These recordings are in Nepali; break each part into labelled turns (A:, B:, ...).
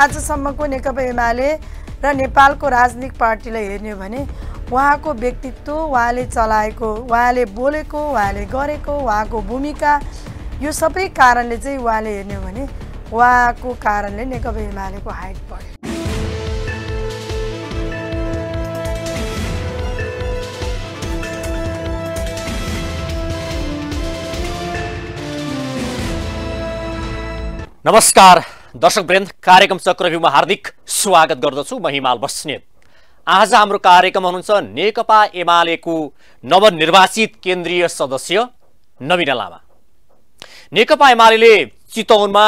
A: आजसम्मको नेकपा एमाले र नेपालको राजनीतिक पार्टीलाई हेर्ने हो भने उहाँको व्यक्तित्व उहाँले चलाएको उहाँले बोलेको उहाँले गरेको उहाँको भूमिका यो सबै कारणले चाहिँ उहाँले हेर्ने हो भने उहाँको कारणले नेकपा एमालेको हाइट बढ्यो
B: नमस्कार दर्शक ब्रेन्द कार्यक्रम चक्रव्यूमा हार्दिक स्वागत गर्दछु म हिमाल बस्नेत आज हाम्रो कार्यक्रम हुनुहुन्छ नेकपा एमालेको नवनिर्वाचित केन्द्रीय सदस्य नवीन लामा नेकपा एमाले चितवनमा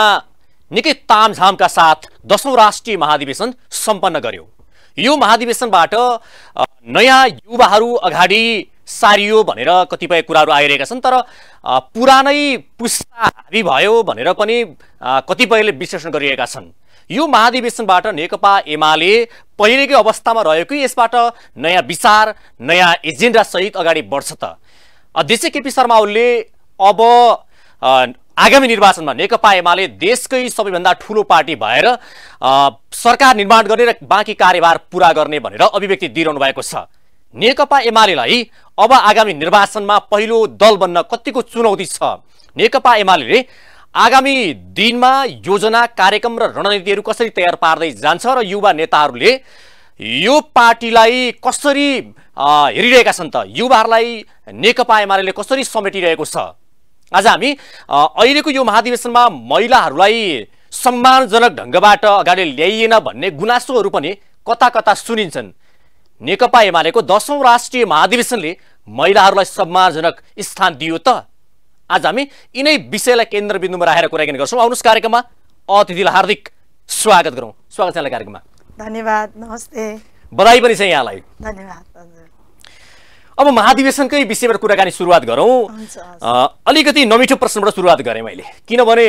B: निकै तामझामका साथ दसौँ राष्ट्रिय महाधिवेशन सम्पन्न गर्यो यो महाधिवेशनबाट नयाँ युवाहरू अगाडि सारियो भनेर कतिपय कुराहरू आइरहेका छन् तर पुरानै पुस्ता हाबी भयो भनेर पनि कतिपयले विश्लेषण गरिरहेका छन् यो महाधिवेशनबाट नेकपा एमाले पहिलेकै अवस्थामा रह्यो कि यसबाट नयाँ विचार नयाँ एजेन्डासहित अगाडि बढ्छ त अध्यक्ष केपी शर्मा ओलीले अब आगामी निर्वाचनमा नेकपा एमाले देशकै सबैभन्दा ठुलो पार्टी भएर सरकार निर्माण गर्ने र बाँकी कार्यभार पुरा गर्ने भनेर अभिव्यक्ति दिइरहनु भएको छ नेकपा एमालेलाई अब आगामी निर्वाचनमा पहिलो दल बन्न कतिको चुनौती छ नेकपा एमाले आगामी दिनमा योजना कार्यक्रम र रणनीतिहरू कसरी तयार पार्दै जान्छ र युवा नेताहरूले यो पार्टीलाई कसरी हेरिरहेका छन् त युवाहरूलाई नेकपा एमाले कसरी समेटिरहेको छ आज हामी अहिलेको यो महाधिवेशनमा महिलाहरूलाई सम्मानजनक ढङ्गबाट अगाडि ल्याइएन भन्ने गुनासोहरू पनि कता कता सुनिन्छन् नेकपा एमालेको दसौँ राष्ट्रिय महाधिवेशनले महिलाहरूलाई सम्मानजनक स्थान दियो त आज हामी यिनै विषयलाई केन्द्रबिन्दुमा राखेर कुराकानी गर्छौँ आउनुहोस् कार्यक्रममा अतिथिलाई हार्दिक स्वागत गरौँ स्वागत यहाँलाई कार्यक्रममा
A: धन्यवाद नमस्ते
B: बधाई पनि छ यहाँलाई धन्यवाद अब महाधिवेशनकै विषयबाट कुराकानी सुरुवात गरौँ अलिकति नमिठो प्रश्नबाट सुरुवात गरेँ मैले किनभने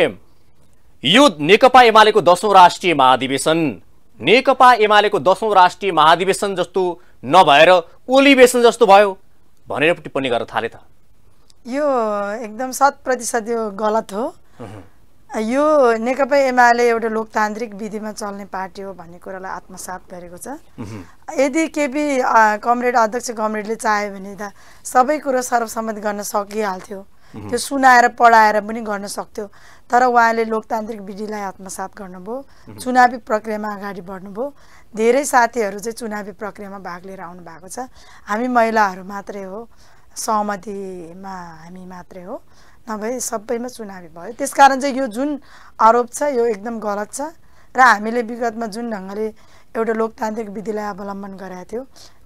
B: यो नेकपा एमालेको दसौँ राष्ट्रिय महाधिवेशन नेकपा एमालेको दसौँ राष्ट्रिय महाधिवेशन जस्तो नभएर ओलिवेशन जस्तो भयो भनेर टिप्पणी गर्न थाले त
A: यो एकदम शत प्रतिशत यो गलत हो यो नेकपा एमाले एउटा लोकतान्त्रिक विधिमा चल्ने पार्टी हो भन्ने कुरालाई आत्मसात गरेको छ यदि केपी कमरेड अध्यक्ष कमरेडले चाह्यो भने त सबै कुरो सर्वसम्मत गर्न सकिहाल्थ्यो Mhm. त्यो सुनाएर पढाएर पनि गर्न सक्थ्यो तर उहाँले लोकतान्त्रिक विधिलाई आत्मसात गर्नुभयो mhm. चुनावी प्रक्रियामा अगाडि बढ्नुभयो धेरै साथीहरू चाहिँ चुनावी प्रक्रियामा भाग लिएर आउनु भएको छ हामी महिलाहरू मात्रै हो सहमतिमा हामी मात्रै हो नभए सबैमा चुनावी भयो त्यसकारण चाहिँ यो जुन आरोप छ यो एकदम गलत छ र हामीले विगतमा जुन ढङ्गले एउटा लोकतान्त्रिक विधिलाई अवलम्बन गराएको थियो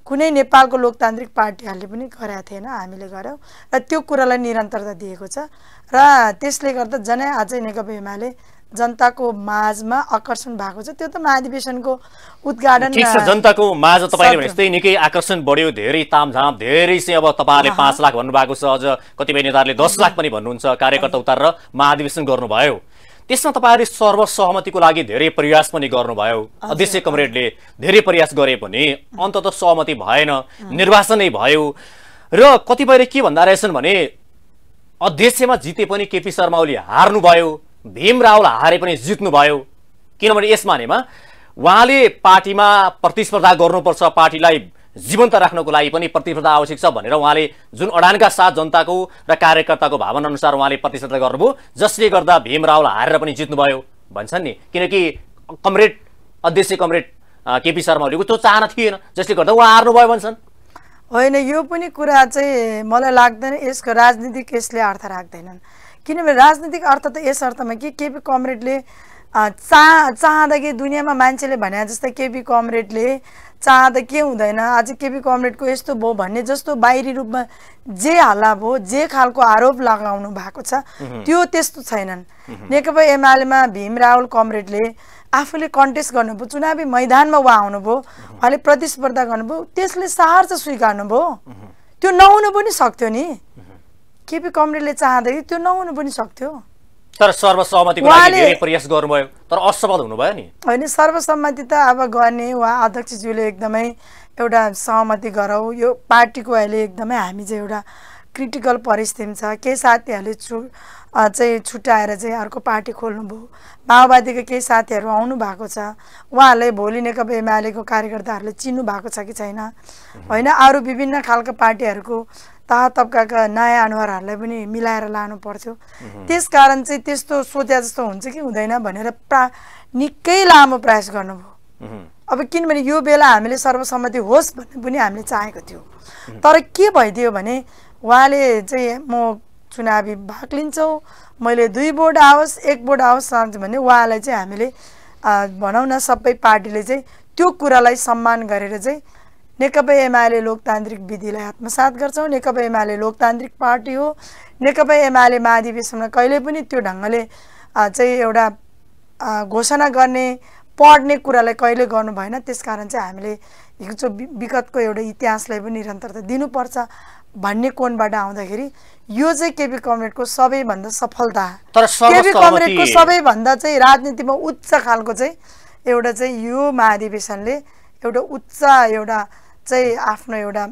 A: कुनै नेपालको लोकतान्त्रिक पार्टीहरूले पनि गरेका थिएन हामीले गऱ्यौँ र त्यो कुरालाई निरन्तरता दिएको छ र त्यसले गर्दा जनै अझै नेकपा एमाले जनताको माझमा आकर्षण भएको छ त्यो त महाधिवेशनको उद्घाटन ठिक छ
B: जनताको माझ तपाईँले भने यस्तै निकै आकर्षण बढ्यो धेरै तामझाम धेरै चाहिँ अब तपाईँहरूले पाँच लाख भन्नुभएको छ अझ कतिपय नेताहरूले दस लाख पनि भन्नुहुन्छ कार्यकर्ता उतारेर महाधिवेशन गर्नुभयो त्यसमा तपाईँहरूले सर्वसहमतिको लागि धेरै प्रयास पनि गर्नुभयो अध्यक्ष कमरेडले धेरै प्रयास गरे पनि अन्तत सहमति भएन निर्वाचनै भयो र कतिपयले के भन्दा रहेछन् भने अध्यक्षमा जिते पनि केपी शर्मा ओली हार्नुभयो भीम रावल हारे पनि जित्नुभयो किनभने यस मानेमा उहाँले पार्टीमा प्रतिस्पर्धा गर्नुपर्छ पार्टीलाई जीवन्त राख्नको लागि पनि प्रतिस्पर्धा आवश्यक छ भनेर उहाँले जुन अडानका साथ जनताको र कार्यकर्ताको भावना अनुसार उहाँले प्रतिस्पर्धा गर्नुभयो जसले गर्दा भीम रावल हारेर पनि जित्नुभयो भन्छन् नि किनकि कमरेड अध्यक्ष कमरेड केपी शर्मा ओलीको त्यो चाहना थिएन जसले गर्दा उहाँ भयो भन्छन्
A: होइन यो पनि कुरा चाहिँ मलाई लाग्दैन यसको राजनीतिक यसले अर्थ राख्दैनन् किनभने राजनीतिक अर्थ त यस अर्थमा कि केपी कमरेडले चाह चाहँदाखेरि दुनियाँमा मान्छेले भने जस्तै केपी कमरेडले चाहँदा के हुँदैन आज केपी कमरेडको यस्तो भयो भन्ने जस्तो बाहिरी रूपमा जे हल्ला भयो जे खालको आरोप लगाउनु भएको छ त्यो त्यस्तो छैनन् नेकपा एमालेमा भीम रावल कमरेडले आफूले कन्टेस्ट गर्नुभयो चुनावी मैदानमा उहाँ आउनुभयो उहाँले प्रतिस्पर्धा गर्नुभयो त्यसले सहार चाहिँ स्वीकार्नुभयो त्यो नहुनु पनि सक्थ्यो नि केपी कमरेडले चाहँदाखेरि त्यो नहुनु पनि सक्थ्यो
B: तर सर्वसहमतिको प्रयास गर्नुभयो तर असफल हुनुभयो नि
A: होइन सर्वसम्मति त अब गर्ने उहाँ अध्यक्षज्यूले एकदमै एउटा सहमति गरौँ यो पार्टीको अहिले एकदमै हामी चाहिँ एउटा क्रिटिकल परिस्थिति छ केही साथीहरूले छु चाहिँ छुट्याएर चाहिँ अर्को पार्टी खोल्नुभयो माओवादीका केही साथीहरू आउनु भएको छ उहाँहरूलाई भोलि नेकपा एमालेको कार्यकर्ताहरूले चिन्नु भएको छ कि छैन होइन अरू विभिन्न खालको पार्टीहरूको तह तब्काका नयाँ अनुहारहरूलाई पनि मिलाएर लानु पर्थ्यो त्यस कारण चाहिँ त्यस्तो सोचे जस्तो हुन्छ कि हुँदैन भनेर प्रा निकै लामो प्रयास गर्नुभयो अब किनभने यो बेला हामीले सर्वसम्मति होस् भन्ने पनि हामीले चाहेको थियो तर के भइदियो भने उहाँले चाहिँ म चुनावी भाग लिन्छौँ मैले दुई बोर्ड आओस् एक बोर्ड आओस् भने उहाँलाई चाहिँ हामीले भनौँ न सबै पार्टीले चाहिँ त्यो कुरालाई सम्मान गरेर चाहिँ नेकपा एमाले लोकतान्त्रिक विधिलाई आत्मसात गर्छौँ नेकपा एमाले लोकतान्त्रिक पार्टी हो नेकपा एमाले महाधिवेशनमा कहिले पनि त्यो ढङ्गले चाहिँ एउटा घोषणा गर्ने पढ्ने कुरालाई कहिले गर्नु भएन त्यस कारण चाहिँ हामीले हिजो विगतको एउटा इतिहासलाई पनि निरन्तरता दिनुपर्छ भन्ने कोणबाट आउँदाखेरि यो चाहिँ केपी कमरेडको सबैभन्दा सफलता केपी कमरेडको सबैभन्दा चाहिँ राजनीतिमा उच्च खालको चाहिँ एउटा चाहिँ यो महाधिवेशनले एउटा उच्च एउटा चाहिँ आफ्नो एउटा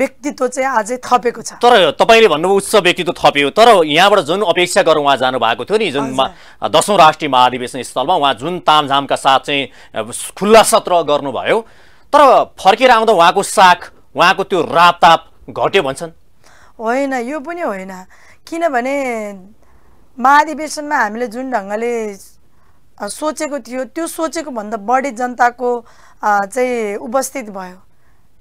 A: व्यक्तित्व चाहिँ अझै थपेको छ
B: तर तपाईँले भन्नुभयो उच्च व्यक्तित्व थपियो तर यहाँबाट जुन अपेक्षा गरेर उहाँ जानुभएको थियो नि जुन दसौँ राष्ट्रिय महाधिवेशन स्थलमा उहाँ जुन तामझामका साथ चाहिँ खुल्ला सत्र गर्नुभयो तर फर्केर आउँदा उहाँको साख उहाँको त्यो रापताप घट्यो भन्छन्
A: होइन यो पनि होइन किनभने महाधिवेशनमा हामीले जुन ढङ्गले सोचेको थियो त्यो सोचेको भन्दा बढी जनताको चाहिँ उपस्थित भयो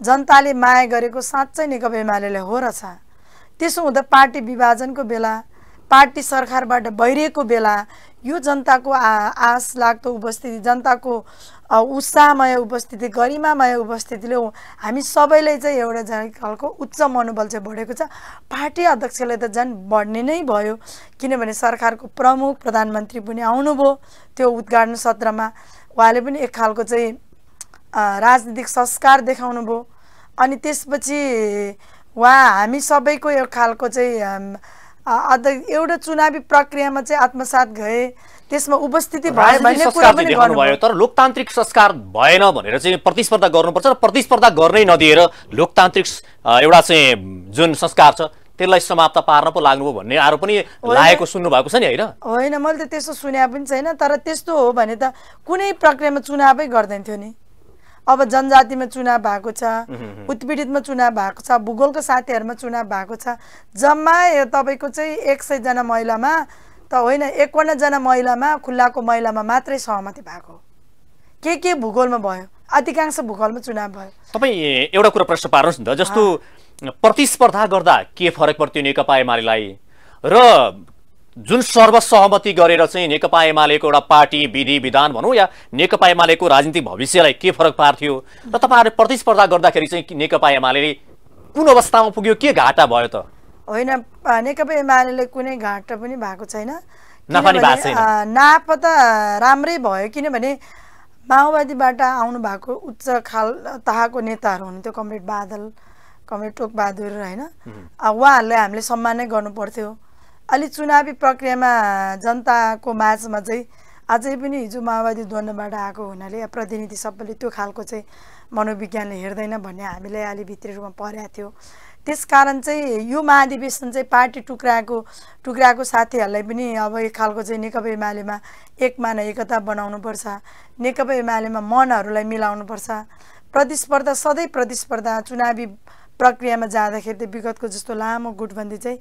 A: जनताले माया गरेको साँच्चै नेकपा एमाले हो रहेछ त्यसो हुँदा पार्टी विभाजनको बेला पार्टी सरकारबाट भइरहेको बेला यो जनताको आ आश लाग्दो उपस्थिति जनताको उत्साहमय उपस्थिति गरिमामय उपस्थितिले हामी सबैलाई चाहिँ एउटा खालको उच्च मनोबल चाहिँ बढेको छ पार्टी अध्यक्षले त झन् बढ्ने नै भयो किनभने सरकारको प्रमुख प्रधानमन्त्री पनि आउनुभयो त्यो उद्घाटन सत्रमा उहाँले पनि एक खालको चाहिँ राजनीतिक संस्कार देखाउनु भयो अनि त्यसपछि उहाँ हामी सबैको यो खालको चाहिँ एउटा चुनावी प्रक्रियामा चाहिँ आत्मसात गए त्यसमा उपस्थिति भयो भन्ने कुरा पनि गर्नुभयो
B: तर लोकतान्त्रिक संस्कार भएन भनेर चाहिँ प्रतिस्पर्धा गर्नुपर्छ र प्रतिस्पर्धा गर्नै नदिएर लोकतान्त्रिक एउटा चाहिँ जुन संस्कार छ त्यसलाई समाप्त पार्न पो लाग्नुभयो भन्ने आरोप पनि लागेको सुन्नु भएको छ नि होइन
A: होइन मैले त त्यस्तो सुने पनि छैन तर त्यस्तो हो भने त कुनै प्रक्रियामा चुनावै गर्दैन थियो नि अब जनजातिमा चुनाव भएको छ उत्पीडितमा चुनाव भएको छ भूगोलको साथीहरूमा चुनाव भएको छ जम्मा तपाईँको चाहिँ एक सयजना महिलामा त होइन एकवन्नजना महिलामा खुल्लाको महिलामा मात्रै सहमति भएको के के भूगोलमा भयो अधिकांश भूगोलमा चुनाव भयो
B: तपाईँ एउटा कुरा प्रश्न पार्नुहोस् नि त जस्तो प्रतिस्पर्धा गर्दा के फरक पर्थ्यो नेकपा एमालेलाई र जुन सर्वसहमति गरेर चाहिँ नेकपा एमालेको एउटा पार्टी विधि विधान भनौँ या नेकपा एमालेको राजनीतिक भविष्यलाई के फरक पार्थ्यो र तपाईँहरूले प्रतिस्पर्धा गर्दाखेरि चाहिँ नेकपा एमाले कुन अवस्थामा पुग्यो के घाटा भयो त
A: होइन नेकपा एमाले कुनै घाटा पनि भएको छैन नाप त राम्रै भयो किनभने माओवादीबाट आउनु भएको उच्च खाल तहको नेताहरू हुनुहुन्थ्यो कमरेड बादल कमरेड टोकबहादुर होइन उहाँहरूलाई हामीले सम्मान नै गर्नु पर्थ्यो अलि चुनावी प्रक्रियामा जनताको माझमा चाहिँ अझै पनि हिजो माओवादी द्वन्द्वबाट आएको हुनाले प्रतिनिधि सबैले त्यो खालको चाहिँ मनोविज्ञानले हेर्दैन भन्ने हामीलाई अलि भित्री रूपमा परेको थियो त्यस कारण चाहिँ यो महाधिवेशन चाहिँ पार्टी टुक्राएको टुक्राएको साथीहरूलाई पनि अब एक खालको चाहिँ नेकपा एमालेमा एक मान एकता बनाउनुपर्छ नेकपा एमालेमा मनहरूलाई मिलाउनुपर्छ प्रतिस्पर्धा सधैँ प्रतिस्पर्धा चुनावी प्रक्रियामा जाँदाखेरि त विगतको जस्तो लामो गुटबन्दी चाहिँ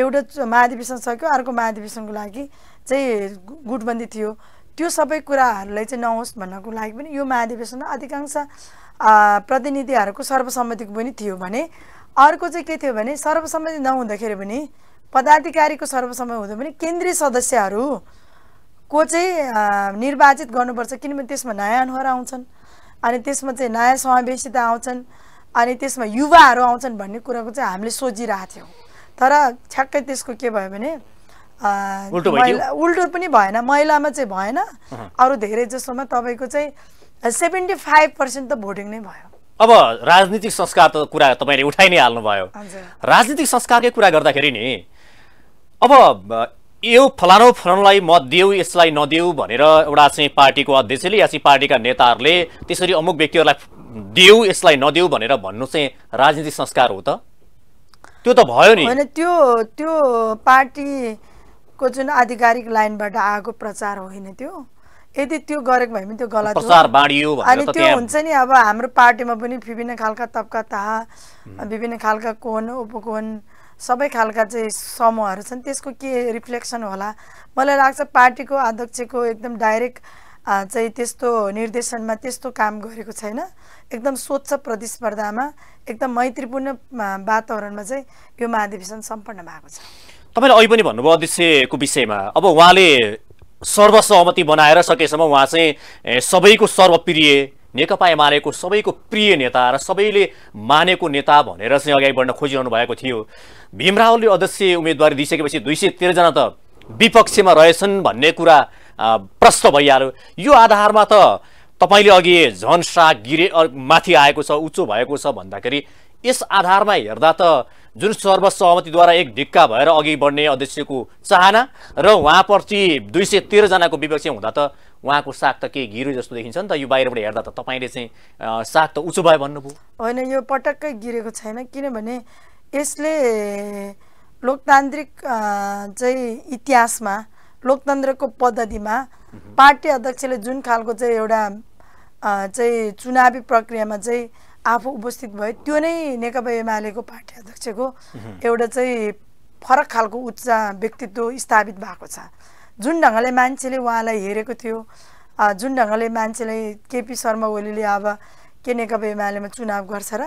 A: एउटा महाधिवेशन सक्यो अर्को महाधिवेशनको लागि चाहिँ गुटबन्दी थियो त्यो सबै कुराहरूलाई चाहिँ नहोस् भन्नको लागि पनि यो महाधिवेशनमा अधिकांश प्रतिनिधिहरूको सर्वसम्मतिको पनि थियो भने अर्को चाहिँ के थियो भने सर्वसम्मति नहुँदाखेरि पनि पदाधिकारीको सर्वसम्मति हुँदा पनि केन्द्रीय सदस्यहरू को चाहिँ निर्वाचित गर्नुपर्छ किनभने त्यसमा नयाँ अनुहार आउँछन् अनि त्यसमा चाहिँ नयाँ समावेशिता आउँछन् अनि त्यसमा युवाहरू आउँछन् भन्ने कुराको चाहिँ हामीले सोचिरहेको थियौँ तर ठ्याक्कै त्यसको के भयो भने महिला उल्टो पनि भएन महिलामा चाहिँ भएन अरू धेरै जसोमा तपाईँको चाहिँ सेभेन्टी फाइभ पर्सेन्ट त भोटिङ नै भयो
B: अब राजनीतिक संस्कार त कुरा तपाईँले उठाइ नै हाल्नुभयो राजनीतिक संस्कारकै कुरा गर्दाखेरि नि अब यो फलानु फलानुलाई मत देऊ यसलाई नदेऊ भनेर एउटा चाहिँ पार्टीको अध्यक्षले या चाहिँ पार्टीका नेताहरूले त्यसरी अमुक व्यक्तिहरूलाई देऊ यसलाई नदेऊ भनेर भन्नु चाहिँ राजनीतिक संस्कार हो त त्यो त भयो नि होइन
A: त्यो त्यो पार्टीको जुन आधिकारिक लाइनबाट आएको प्रचार होइन त्यो यदि त्यो गरेको भए पनि त्यो गलत अनि त्यो हुन्छ नि अब हाम्रो पार्टीमा पनि विभिन्न खालका तबका तह विभिन्न खालका कोन उपकोन सबै खालका चाहिँ समूहहरू छन् त्यसको के रिफ्लेक्सन होला मलाई लाग्छ पार्टीको अध्यक्षको एकदम डाइरेक्ट चाहिँ त्यस्तो निर्देशनमा त्यस्तो काम गरेको छैन एकदम स्वच्छ प्रतिस्पर्धामा एकदम मैत्रीपूर्ण वातावरणमा चाहिँ यो महाधिवेशन सम्पन्न भएको छ
B: तपाईँले अहिले पनि भन्नुभयो अध्यक्षको विषयमा अब उहाँले सर्वसहमति बनाएर सकेसम्म उहाँ चाहिँ सबैको सर्वप्रिय नेकपा एमालेको सबैको प्रिय नेता र सबैले मानेको नेता भनेर चाहिँ अगाडि बढ्न खोजिरहनु भएको थियो भीमरावलले अध्यक्ष उम्मेदवारी दिइसकेपछि दुई सय तेह्रजना त विपक्षमा रहेछन् भन्ने कुरा प्रष्ट भइहाल्यो यो आधारमा त तपाईँले अघि झन साग गिरे माथि आएको छ उचो भएको छ भन्दाखेरि यस आधारमा हेर्दा त जुन सर्वसहमतिद्वारा एक ढिक्का भएर अघि बढ्ने अध्यक्षको चाहना र उहाँप्रति दुई सय तेह्रजनाको विपक्ष हुँदा त उहाँको साग त केही गिर्यो जस्तो देखिन्छ नि त यो बाहिरबाट हेर्दा त तपाईँले चाहिँ साग त उचो भयो भन्नुभयो
A: होइन यो पटक्कै गिरेको छैन किनभने यसले लोकतान्त्रिक चाहिँ इतिहासमा लोकतन्त्रको पद्धतिमा पार्टी अध्यक्षले जुन खालको चाहिँ एउटा चाहिँ चुनावी प्रक्रियामा चाहिँ आफू उपस्थित भयो त्यो नै नेकपा एमालेको पार्टी अध्यक्षको एउटा चाहिँ फरक खालको उच्च व्यक्तित्व स्थापित भएको छ जुन ढङ्गले मान्छेले उहाँलाई हेरेको थियो जुन ढङ्गले मान्छेलाई केपी शर्मा ओलीले अब के नेकपा एमालेमा चुनाव गर्छ र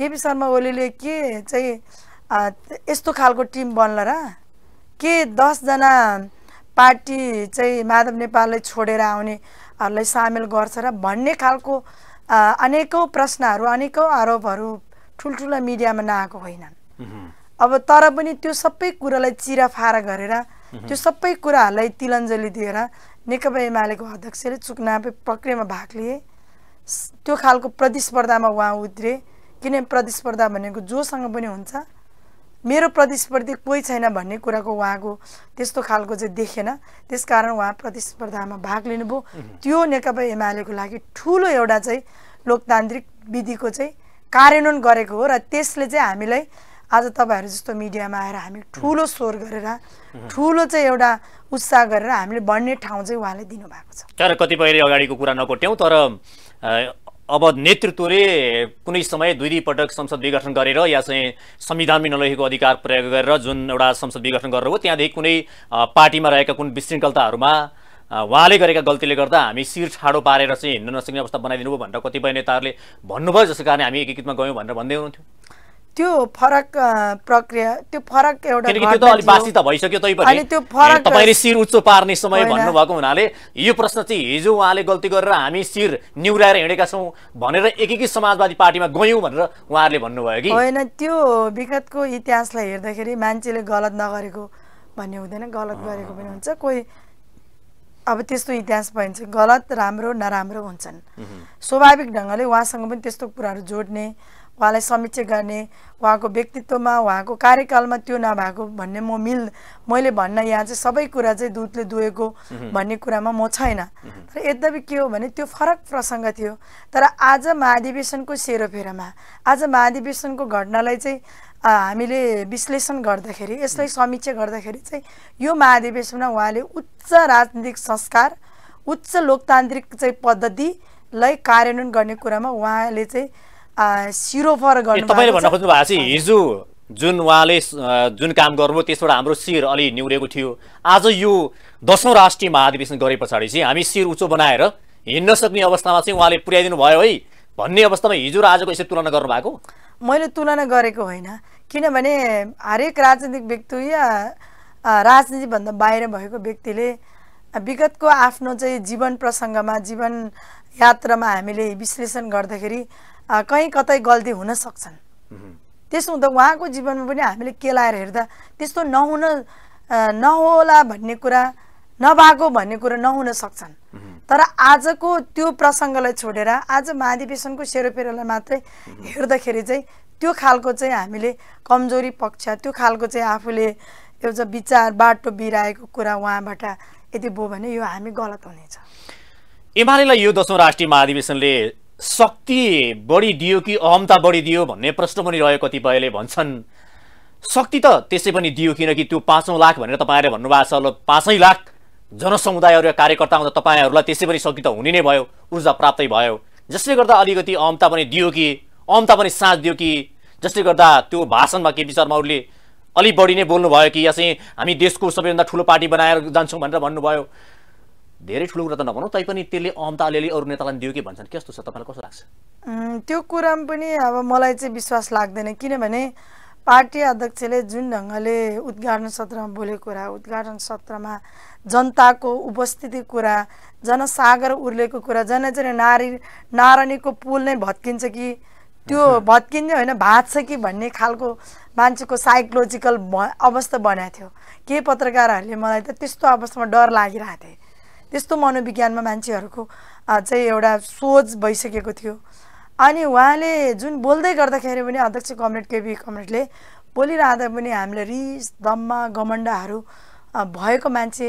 A: केपी शर्मा ओलीले के चाहिँ यस्तो खालको टिम बन्ला र के दसजना पार्टी चाहिँ माधव नेपाललाई छोडेर आउनेहरूलाई सामेल गर्छ र भन्ने खालको अनेकौँ प्रश्नहरू अनेकौँ आरोपहरू ठुल्ठुला मिडियामा नआएको होइनन् अब तर पनि त्यो सबै कुरालाई चिराफारा गरेर त्यो सबै कुराहरूलाई तिलन्जली दिएर नेकपा एमालेको अध्यक्षले चुकनापे प्रक्रियामा भाग लिए त्यो खालको प्रतिस्पर्धामा उहाँ उत्रे किनभने प्रतिस्पर्धा भनेको जोसँग पनि हुन्छ मेरो प्रतिस्पर्धी कोही छैन भन्ने कुराको उहाँको त्यस्तो खालको चाहिँ देखेन त्यसकारण उहाँ प्रतिस्पर्धामा भाग लिनुभयो त्यो नेकपा एमालेको लागि ठुलो एउटा चाहिँ लोकतान्त्रिक विधिको चाहिँ कार्यान्वयन गरेको हो र त्यसले चाहिँ हामीलाई आज तपाईँहरू जस्तो मिडियामा आएर हामी ठुलो स्वर गरेर ठुलो चाहिँ एउटा उत्साह गरेर हामीले भन्ने ठाउँ चाहिँ उहाँले दिनुभएको
B: छ तर कतिपयले अगाडिको कुरा नकोट्यौँ तर अब नेतृत्वले कुनै समय दुई दुईपटक संसद विघटन गरेर या चाहिँ संविधानमै नलेखेको अधिकार प्रयोग गरेर जुन एउटा संसद विघटन गरेर हो त्यहाँदेखि कुनै पार्टीमा रहेका कुन विशृङ्खलताहरूमा उहाँले गरेका गल्तीले गर्दा हामी शिर ठाडो पारेर चाहिँ हिँड्न नसक्ने अवस्था बनाइदिनु भयो भनेर कतिपय नेताहरूले भन्नुभयो जसको कारण हामी एकीकृतमा गयौँ भनेर भन्दै हुनुहुन्थ्यो
A: त्यो फरक प्रक्रिया त्यो फरक एउटा
B: भइसक्यो अनि त्यो फरक तपाईँले शिर उच्च पार्ने समय भन्नुभएको हुनाले यो प्रश्न चाहिँ हिजो उहाँले गल्ती गरेर हामी शिर निहुराएर हिँडेका छौँ भनेर एकीकृत समाजवादी पार्टीमा गयौँ भनेर उहाँहरूले भन्नुभयो कि होइन
A: त्यो विगतको इतिहासलाई हेर्दाखेरि मान्छेले गलत नगरेको भन्ने हुँदैन गलत गरेको पनि हुन्छ कोही अब त्यस्तो इतिहास भइन्छ गलत राम्रो नराम्रो हुन्छन् स्वाभाविक ढङ्गले उहाँसँग पनि त्यस्तो कुराहरू जोड्ने उहाँलाई समीक्षा गर्ने उहाँको व्यक्तित्वमा उहाँको कार्यकालमा त्यो नभएको भन्ने म मिल मैले भन्न यहाँ चाहिँ सबै कुरा चाहिँ दुधले दुहेको भन्ने कुरामा म छैन तर यद्यपि के हो भने त्यो फरक प्रसङ्ग थियो तर आज महाधिवेशनको सेरोफेरोमा आज महाधिवेशनको घटनालाई चाहिँ हामीले विश्लेषण गर्दाखेरि यसलाई समीक्षा गर्दाखेरि चाहिँ यो महाधिवेशनमा उहाँले उच्च राजनीतिक संस्कार उच्च लोकतान्त्रिक चाहिँ पद्धतिलाई कार्यान्वयन गर्ने कुरामा उहाँले चाहिँ सिरोफर गर्नु तपाईँले भन्न खोज्नु भएको छ
B: हिजो जुन उहाँले जुन काम गर्नुभयो त्यसबाट हाम्रो शिर अलि निहुरेको थियो आज यो दसौँ राष्ट्रिय महाधिवेशन गरे पछाडि चाहिँ हामी शिर उचो बनाएर हिँड्न सक्ने अवस्थामा चाहिँ उहाँले पुर्याइदिनु भयो है भन्ने अवस्थामा हिजो र आजको यसरी तुलना गर्नुभएको
A: मैले तुलना गरेको होइन किनभने हरेक राजनीतिक व्यक्ति या राजनीतिभन्दा बाहिर भएको व्यक्तिले विगतको आफ्नो चाहिँ जीवन प्रसङ्गमा जीवन यात्रामा हामीले विश्लेषण गर्दाखेरि कहीँ कतै गल्ती हुन सक्छन् त्यसो हुँदा उहाँको जीवनमा पनि हामीले के केलाएर हेर्दा त्यस्तो नहुन नहोला भन्ने कुरा नभएको भन्ने कुरा नहुन सक्छन् तर आजको त्यो प्रसङ्गलाई छोडेर आज महाधिवेशनको सेरोपेरोलाई मात्रै हेर्दाखेरि चाहिँ त्यो खालको चाहिँ हामीले कमजोरी पक्ष त्यो खालको चाहिँ आफूले एउटा विचार बाटो बिराएको कुरा उहाँबाट यदि भयो भने यो हामी गलत हुनेछ
B: एमालेलाई यो दसौँ राष्ट्रिय महाधिवेशनले शक्ति बढी दियो कि अहमता बढी दियो भन्ने प्रश्न पनि रह्यो कतिपयले भन्छन् शक्ति त त्यसै पनि दियो किनकि त्यो पाँचौँ लाख भनेर तपाईँहरूले भन्नुभएको छ ल पाँचै लाख जनसमुदायहरू कार्यकर्ता आउँदा तपाईँहरूलाई त्यसै पनि शक्ति त हुने नै भयो ऊर्जा प्राप्तै भयो जसले गर्दा अलिकति अहमता पनि दियो कि अहमता पनि साँच दियो कि जसले गर्दा त्यो भाषणमा केपी शर्मा उसले अलिक बढी नै बोल्नुभयो कि या चाहिँ हामी देशको सबैभन्दा ठुलो पार्टी बनाएर जान्छौँ भनेर भन्नुभयो धेरै ठुलो कुरा त नभनौँ तैपनि त्यसले अहमता अलिअलि अरू नेतालाई दियो कि भन्छन् कस्तो छ तपाईँलाई कस्तो
A: लाग्छ त्यो कुरामा पनि अब मलाई चाहिँ विश्वास लाग्दैन किनभने पार्टी अध्यक्षले जुन ढङ्गले उद्घाटन सत्रमा बोलेको कुरा उद्घाटन सत्रमा जनताको उपस्थिति कुरा जनसागर उर्लेको कुरा जन नारी नारायणीको पुल नै भत्किन्छ कि त्यो भत्किने होइन भाँच्छ कि भन्ने खालको मान्छेको साइकोलोजिकल अवस्था बनाएको थियो केही पत्रकारहरूले मलाई त त्यस्तो अवस्थामा डर लागिरहेको थिएँ त्यस्तो मनोविज्ञानमा मान्छेहरूको चाहिँ एउटा सोच भइसकेको थियो अनि उहाँले जुन बोल्दै गर्दाखेरि पनि अध्यक्ष कमरेड केपी कमरेडले बोलिरहँदा पनि हामीले रिस दम्मा गमण्डाहरू भएको मान्छे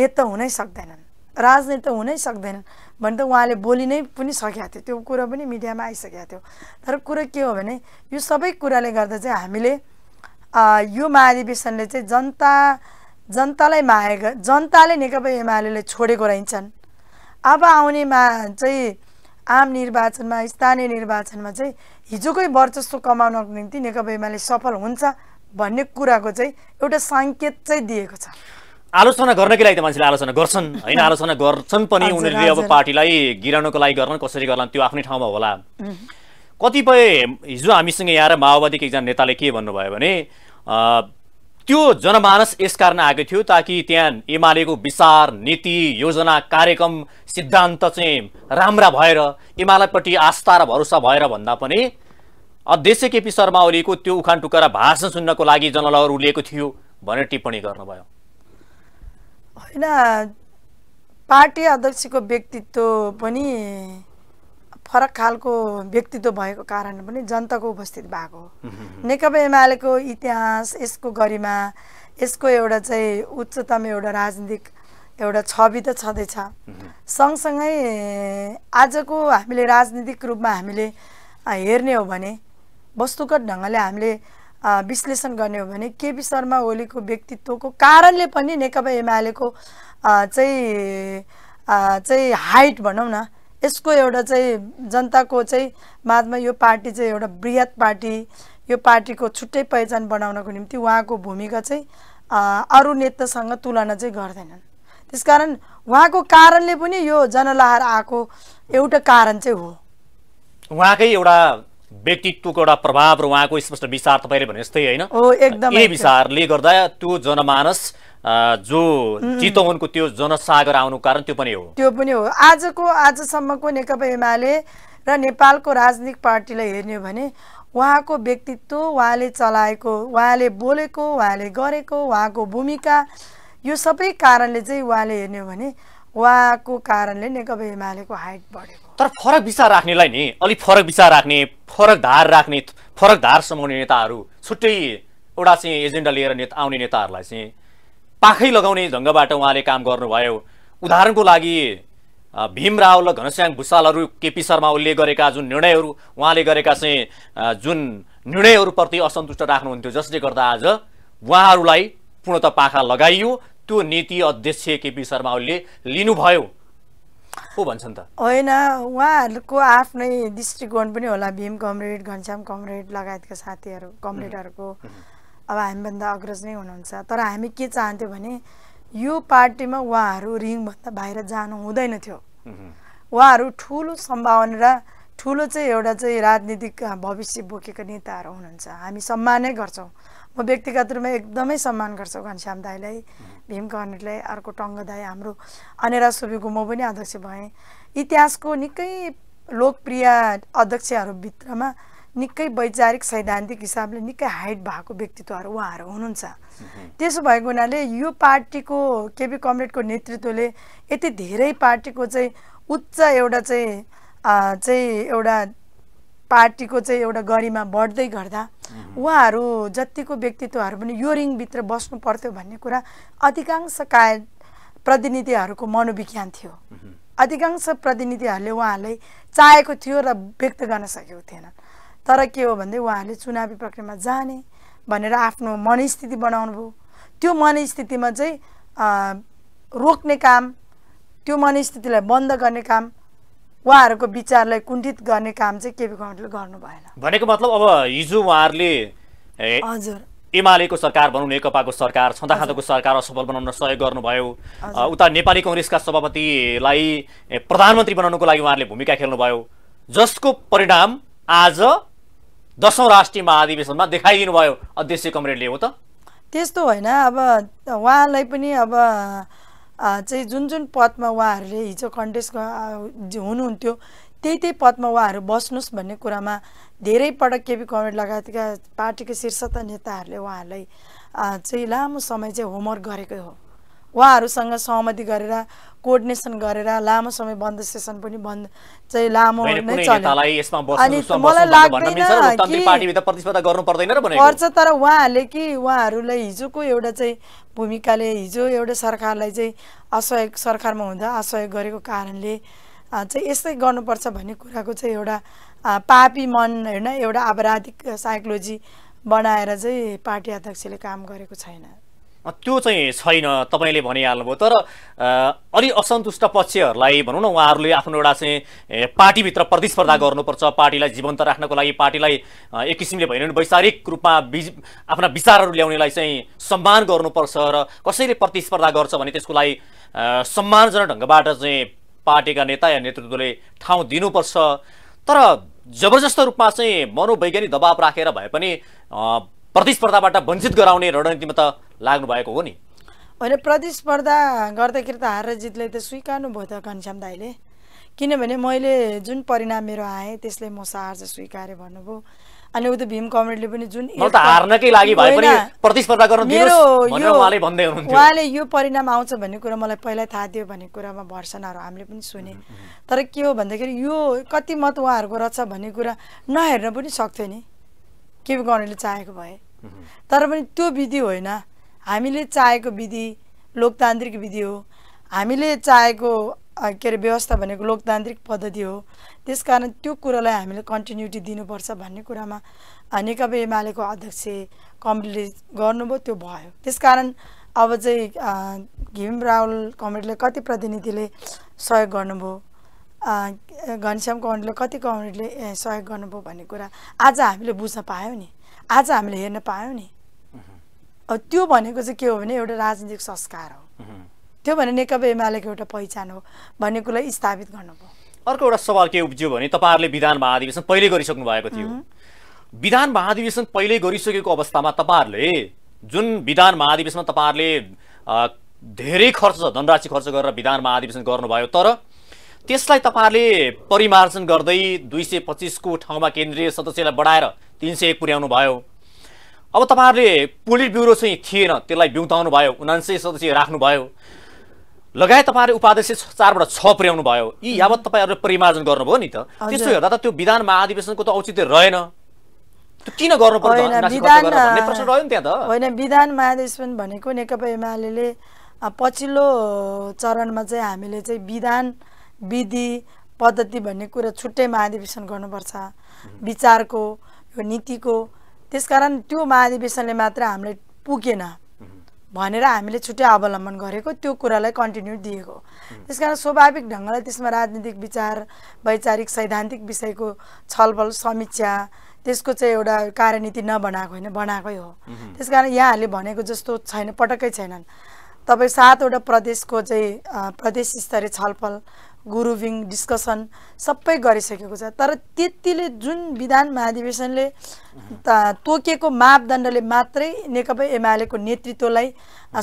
A: नेता हुनै सक्दैनन् राजनेता हुनै सक्दैनन् भने त उहाँले बोलि नै पनि सकेको थियो त्यो कुरो पनि मिडियामा आइसकेको थियो तर कुरो के हो भने यो सबै कुराले गर्दा चाहिँ हामीले यो महाधिवेशनले चाहिँ जनता जनतालाई माया जनताले नेकपा एमाले छोडेको रहन्छन् अब आउनेमा चाहिँ आम निर्वाचनमा स्थानीय निर्वाचनमा चाहिँ हिजोकै वर्चस्व कमाउनको निम्ति नेकपा एमाले सफल हुन्छ भन्ने कुराको चाहिँ एउटा साङ्केत चाहिँ दिएको छ
B: आलोचना गर्नकै लागि त मान्छेले आलोचना गर्छन् होइन आलोचना गर्छन् पनि उनीहरूले अब पार्टीलाई गिराउनको लागि गर्न कसरी गर्ला त्यो आफ्नै ठाउँमा होला कतिपय हिजो हामीसँग यहाँ र माओवादीको एकजना नेताले के भन्नुभयो भने त्यो जनमानस यसकारण आएको थियो ताकि त्यहाँ एमालेको विचार नीति योजना कार्यक्रम सिद्धान्त चाहिँ राम्रा भएर एमालेपट्टि आस्था र भरोसा भएर भन्दा पनि अध्यक्ष केपी शर्मा ओलीको त्यो उखान टुक्का र भाषण सुन्नको लागि जनलहर उलिएको थियो भनेर टिप्पणी गर्नुभयो
A: होइन पार्टी अध्यक्षको व्यक्तित्व पनि फरक खालको व्यक्तित्व भएको कारण पनि जनताको उपस्थित भएको
C: हो
A: नेकपा एमालेको इतिहास यसको गरिमा यसको एउटा चाहिँ उच्चतम एउटा राजनीतिक एउटा छवि त छँदैछ सँगसँगै आजको हामीले राजनीतिक रूपमा हामीले हेर्ने हो भने वस्तुगत ढङ्गले हामीले विश्लेषण गर्ने हो भने केपी शर्मा ओलीको व्यक्तित्वको कारणले पनि नेकपा एमालेको चाहिँ चाहिँ हाइट भनौँ न यसको एउटा चाहिँ जनताको चाहिँ माझमा यो पार्टी चाहिँ एउटा बृहत पार्टी यो पार्टीको छुट्टै पहिचान बनाउनको निम्ति उहाँको भूमिका चाहिँ अरू नेतासँग तुलना चाहिँ गर्दैनन् त्यस कारण उहाँको कारणले पनि यो जनलहर आएको एउटा कारण चाहिँ हो
B: उहाँकै एउटा व्यक्तित्वको एउटा प्रभाव र उहाँको स्पष्ट विचार तपाईँले भने जस्तै होइन
A: यही विचारले
B: गर्दा त्यो जनमानस जो चितवनको त्यो जनसागर आउनु कारण त्यो पनि हो
A: त्यो पनि हो आजको आजसम्मको नेकपा एमाले र नेपालको राजनीतिक पार्टीलाई हेर्ने हो भने उहाँको व्यक्तित्व उहाँले चलाएको उहाँले बोलेको उहाँले गरेको उहाँको भूमिका यो सबै कारणले चाहिँ उहाँले हेर्ने हो भने उहाँको कारणले नेकपा एमालेको हाइट बढ्यो
B: तर फरक विचार राख्नेलाई नि अलिक फरक विचार राख्ने फरक धार राख्ने फरक धार समाउने नेताहरू छुट्टै एउटा चाहिँ एजेन्डा लिएर नेता आउने नेताहरूलाई चाहिँ पाखै लगाउने ढङ्गबाट उहाँले काम गर्नुभयो उदाहरणको लागि भीम रावल र घनश्याङ भुषालहरू केपी शर्मा ओलीले गरेका जुन निर्णयहरू उहाँले गरेका चाहिँ जुन निर्णयहरूप्रति असन्तुष्ट राख्नुहुन्थ्यो जसले गर्दा आज उहाँहरूलाई पूर्णत पाखा लगाइयो त्यो नीति अध्यक्ष केपी शर्मा ओलीले लिनुभयो हो भन्छन् त
A: होइन उहाँहरूको आफ्नै दृष्टिकोण पनि होला भीम कमरेड घनश्याम कमरेड लगायतका साथीहरू कमरेडहरूको अब हामीभन्दा अग्रज नै हुनुहुन्छ तर हामी के चाहन्थ्यौँ भने यो पार्टीमा उहाँहरू रिङभन्दा बाहिर जानु हुँदैन थियो उहाँहरू ठुलो सम्भावना र ठुलो चाहिँ एउटा चाहिँ राजनीतिक भविष्य बोकेको नेताहरू हुनुहुन्छ हामी सम्मानै गर्छौँ म व्यक्तिगत रूपमा एकदमै सम्मान गर्छु घनश्याम दाईलाई भीम कर्णीलाई अर्को टङ्ग दाई हाम्रो अनेरा सुबीको म पनि अध्यक्ष भएँ इतिहासको निकै लोकप्रिय अध्यक्षहरूभित्रमा निकै वैचारिक सैद्धान्तिक हिसाबले निकै हाइट भएको व्यक्तित्वहरू उहाँहरू हुनुहुन्छ त्यसो भएको हुनाले यो पार्टीको केपी कमरेडको नेतृत्वले यति धेरै पार्टीको चाहिँ उच्च एउटा चाहिँ चाहिँ एउटा पार्टीको चाहिँ एउटा गरिमा बढ्दै गर्दा उहाँहरू जतिको व्यक्तित्वहरू पनि यो रिङभित्र बस्नु पर्थ्यो भन्ने कुरा अधिकांश काय प्रतिनिधिहरूको मनोविज्ञान थियो अधिकांश प्रतिनिधिहरूले उहाँहरूले चाहेको थियो र व्यक्त गर्न सकेको थिएनन् तर के हो भने उहाँहरूले चुनावी प्रक्रियामा जाने भनेर आफ्नो मनस्थिति बनाउनुभयो त्यो मनस्थितिमा चाहिँ रोक्ने काम त्यो मनस्थितिलाई बन्द गर्ने काम उहाँहरूको विचारलाई कुण्ठित गर्ने काम चाहिँ केपी खण्डले गर्नु भएन
B: भनेको मतलब अब हिजो उहाँहरूले हजुर एमालेको सरकार भनौँ नेकपाको सरकार छँदाखाँदोको सरकार असफल बनाउन सहयोग गर्नुभयो उता नेपाली कङ्ग्रेसका सभापतिलाई प्रधानमन्त्री बनाउनुको लागि उहाँहरूले भूमिका खेल्नुभयो जसको परिणाम आज दसौँ राष्ट्रिय महाधिवेशनमा देखाइदिनु भयो अध्यक्ष कमरेडले हो त
A: त्यस्तो होइन अब उहाँलाई पनि अब चाहिँ जुन जुन पदमा उहाँहरूले हिजो कन्टेस्ट हुनुहुन्थ्यो त्यही त्यही पदमा उहाँहरू बस्नुहोस् भन्ने कुरामा धेरै पटक केपी कमरेड लगायतका पार्टीको शीर्षता नेताहरूले उहाँहरूलाई चाहिँ लामो समय चाहिँ होमवर्क गरेकै हो उहाँहरूसँग सहमति गरेर कोर्डिनेसन गरेर लामो समय बन्द सेसन पनि बन्द चाहिँ लामो नै अनि मलाई लाग्दैन
B: पर्छ
A: तर उहाँहरूले कि उहाँहरूलाई हिजोको एउटा चाहिँ भूमिकाले हिजो एउटा सरकारलाई चाहिँ असहयोग सरकारमा हुँदा असहयोग गरेको कारणले चाहिँ यस्तै गर्नुपर्छ भन्ने कुराको चाहिँ एउटा पापी मन होइन एउटा आपराधिक साइकोलोजी बनाएर चाहिँ पार्टी अध्यक्षले काम गरेको छैन
B: त्यो चाहिँ छैन तपाईँले भनिहाल्नुभयो तर अलि असन्तुष्ट पक्षहरूलाई भनौँ न उहाँहरूले आफ्नो एउटा चाहिँ पार्टीभित्र प्रतिस्पर्धा गर्नुपर्छ पार्टीलाई जीवन्त राख्नको लागि पार्टीलाई एक किसिमले भएन भने वैचारिक रूपमा बिज आफ्ना विचारहरू ल्याउनेलाई चाहिँ सम्मान गर्नुपर्छ र कसैले प्रतिस्पर्धा गर्छ भने त्यसको लागि सम्मानजनक ढङ्गबाट चाहिँ पार्टीका नेता या नेतृत्वले ठाउँ दिनुपर्छ तर जबरजस्त रूपमा चाहिँ मनोवैज्ञानिक दबाब राखेर भए पनि प्रतिस्पर्धाबाट वञ्चित गराउने रणनीतिमा त लाग्नु भएको हो नि
A: होइन प्रतिस्पर्धा गर्दाखेरि त हार जितले त स्विकार्नु भयो त घनश्याम दाईले किनभने मैले जुन परिणाम मेरो आएँ त्यसले म सार्ज स्वीकारेँ भन्नुभयो अनि उता भीम कमरेडले पनि जुन हार्नकै लागि भए पनि प्रतिस्पर्धा गर्न मेरो उहाँले भन्दै हुनुहुन्थ्यो उहाँले यो परिणाम आउँछ भन्ने कुरा मलाई पहिल्यै थाहा दियो भन्ने कुरामा भर्सनाहरू हामीले पनि सुने तर के हो भन्दाखेरि यो कति मत उहाँहरूको रहेछ भन्ने कुरा नहेर्न पनि सक्थ्यो नि के गर्नेले चाहेको भए तर पनि त्यो विधि होइन हामीले चाहेको विधि लोकतान्त्रिक विधि हो हामीले चाहेको के अरे व्यवस्था भनेको लोकतान्त्रिक पद्धति हो त्यस कारण त्यो कुरालाई हामीले कन्टिन्युटी दिनुपर्छ भन्ने कुरामा नेकपा एमालेको अध्यक्ष कमरेडले गर्नुभयो त्यो भयो त्यस कारण अब चाहिँ घिम रावल कमरेडले कति प्रतिनिधिले सहयोग गर्नुभयो घनश्याम कमरेडले कति कमरेडले सहयोग गर्नुभयो भन्ने कुरा आज हामीले बुझ्न पायौँ नि आज हामीले हेर्न पायौँ नि त्यो भनेको चाहिँ के हो भने एउटा राजनीतिक संस्कार हो त्यो भने नेकपा एमालेको एउटा पहिचान हो भन्ने कुरालाई स्थापित गर्नुभयो
B: अर्को एउटा सवाल के उब्जियो भने तपाईँहरूले विधान महाधिवेशन पहिल्यै गरिसक्नु भएको थियो विधान महाधिवेशन पहिल्यै गरिसकेको अवस्थामा तपाईँहरूले जुन विधान महाधिवेशनमा तपाईँहरूले धेरै खर्च धनराशि खर्च गरेर विधान महाधिवेशन गर्नुभयो तर त्यसलाई तपाईँहरूले परिमार्जन गर्दै दुई सय पच्चिसको ठाउँमा केन्द्रीय सदस्यलाई बढाएर तिन सय एक पुर्याउनु भयो अब तपाईँहरूले पोलिट ब्युरो चाहिँ थिएन त्यसलाई बिउताउनु भयो उनान्सय सदस्य राख्नुभयो लगायत तपाईँहरू उपाध्यक्ष चारबाट छ पुर्याउनु भयो यी यावत तपाईँहरूले परिमार्जन गर्नुभयो नि त त्यसो हेर्दा त त्यो विधान महाधिवेशनको त औचित्य रहेन किन गर्नु होइन
A: विधान महाधिवेशन भनेको नेकपा एमाले पछिल्लो चरणमा चाहिँ हामीले चाहिँ विधान विधि पद्धति भन्ने कुरा छुट्टै महाधिवेशन गर्नुपर्छ विचारको यो नीतिको त्यसकारण त्यो महाधिवेशनले मात्र हामीलाई पुगेन भनेर हामीले छुट्टै अवलम्बन गरेको त्यो कुरालाई कन्टिन्यू दिएको त्यस कारण स्वाभाविक ढङ्गले त्यसमा राजनीतिक विचार वैचारिक सैद्धान्तिक विषयको छलफल समीक्षा त्यसको चाहिँ एउटा कार्यनीति नबनाएको होइन बनाएकै हो त्यस कारण यहाँहरूले भनेको जस्तो छैन पटक्कै छैनन् तपाईँ सातवटा प्रदेशको चाहिँ प्रदेश स्तरीय छलफल ग्रुभिङ डिस्कसन सबै गरिसकेको छ तर त्यतिले जुन विधान महाधिवेशनले तोकेको मापदण्डले मात्रै नेकपा एमालेको नेतृत्वलाई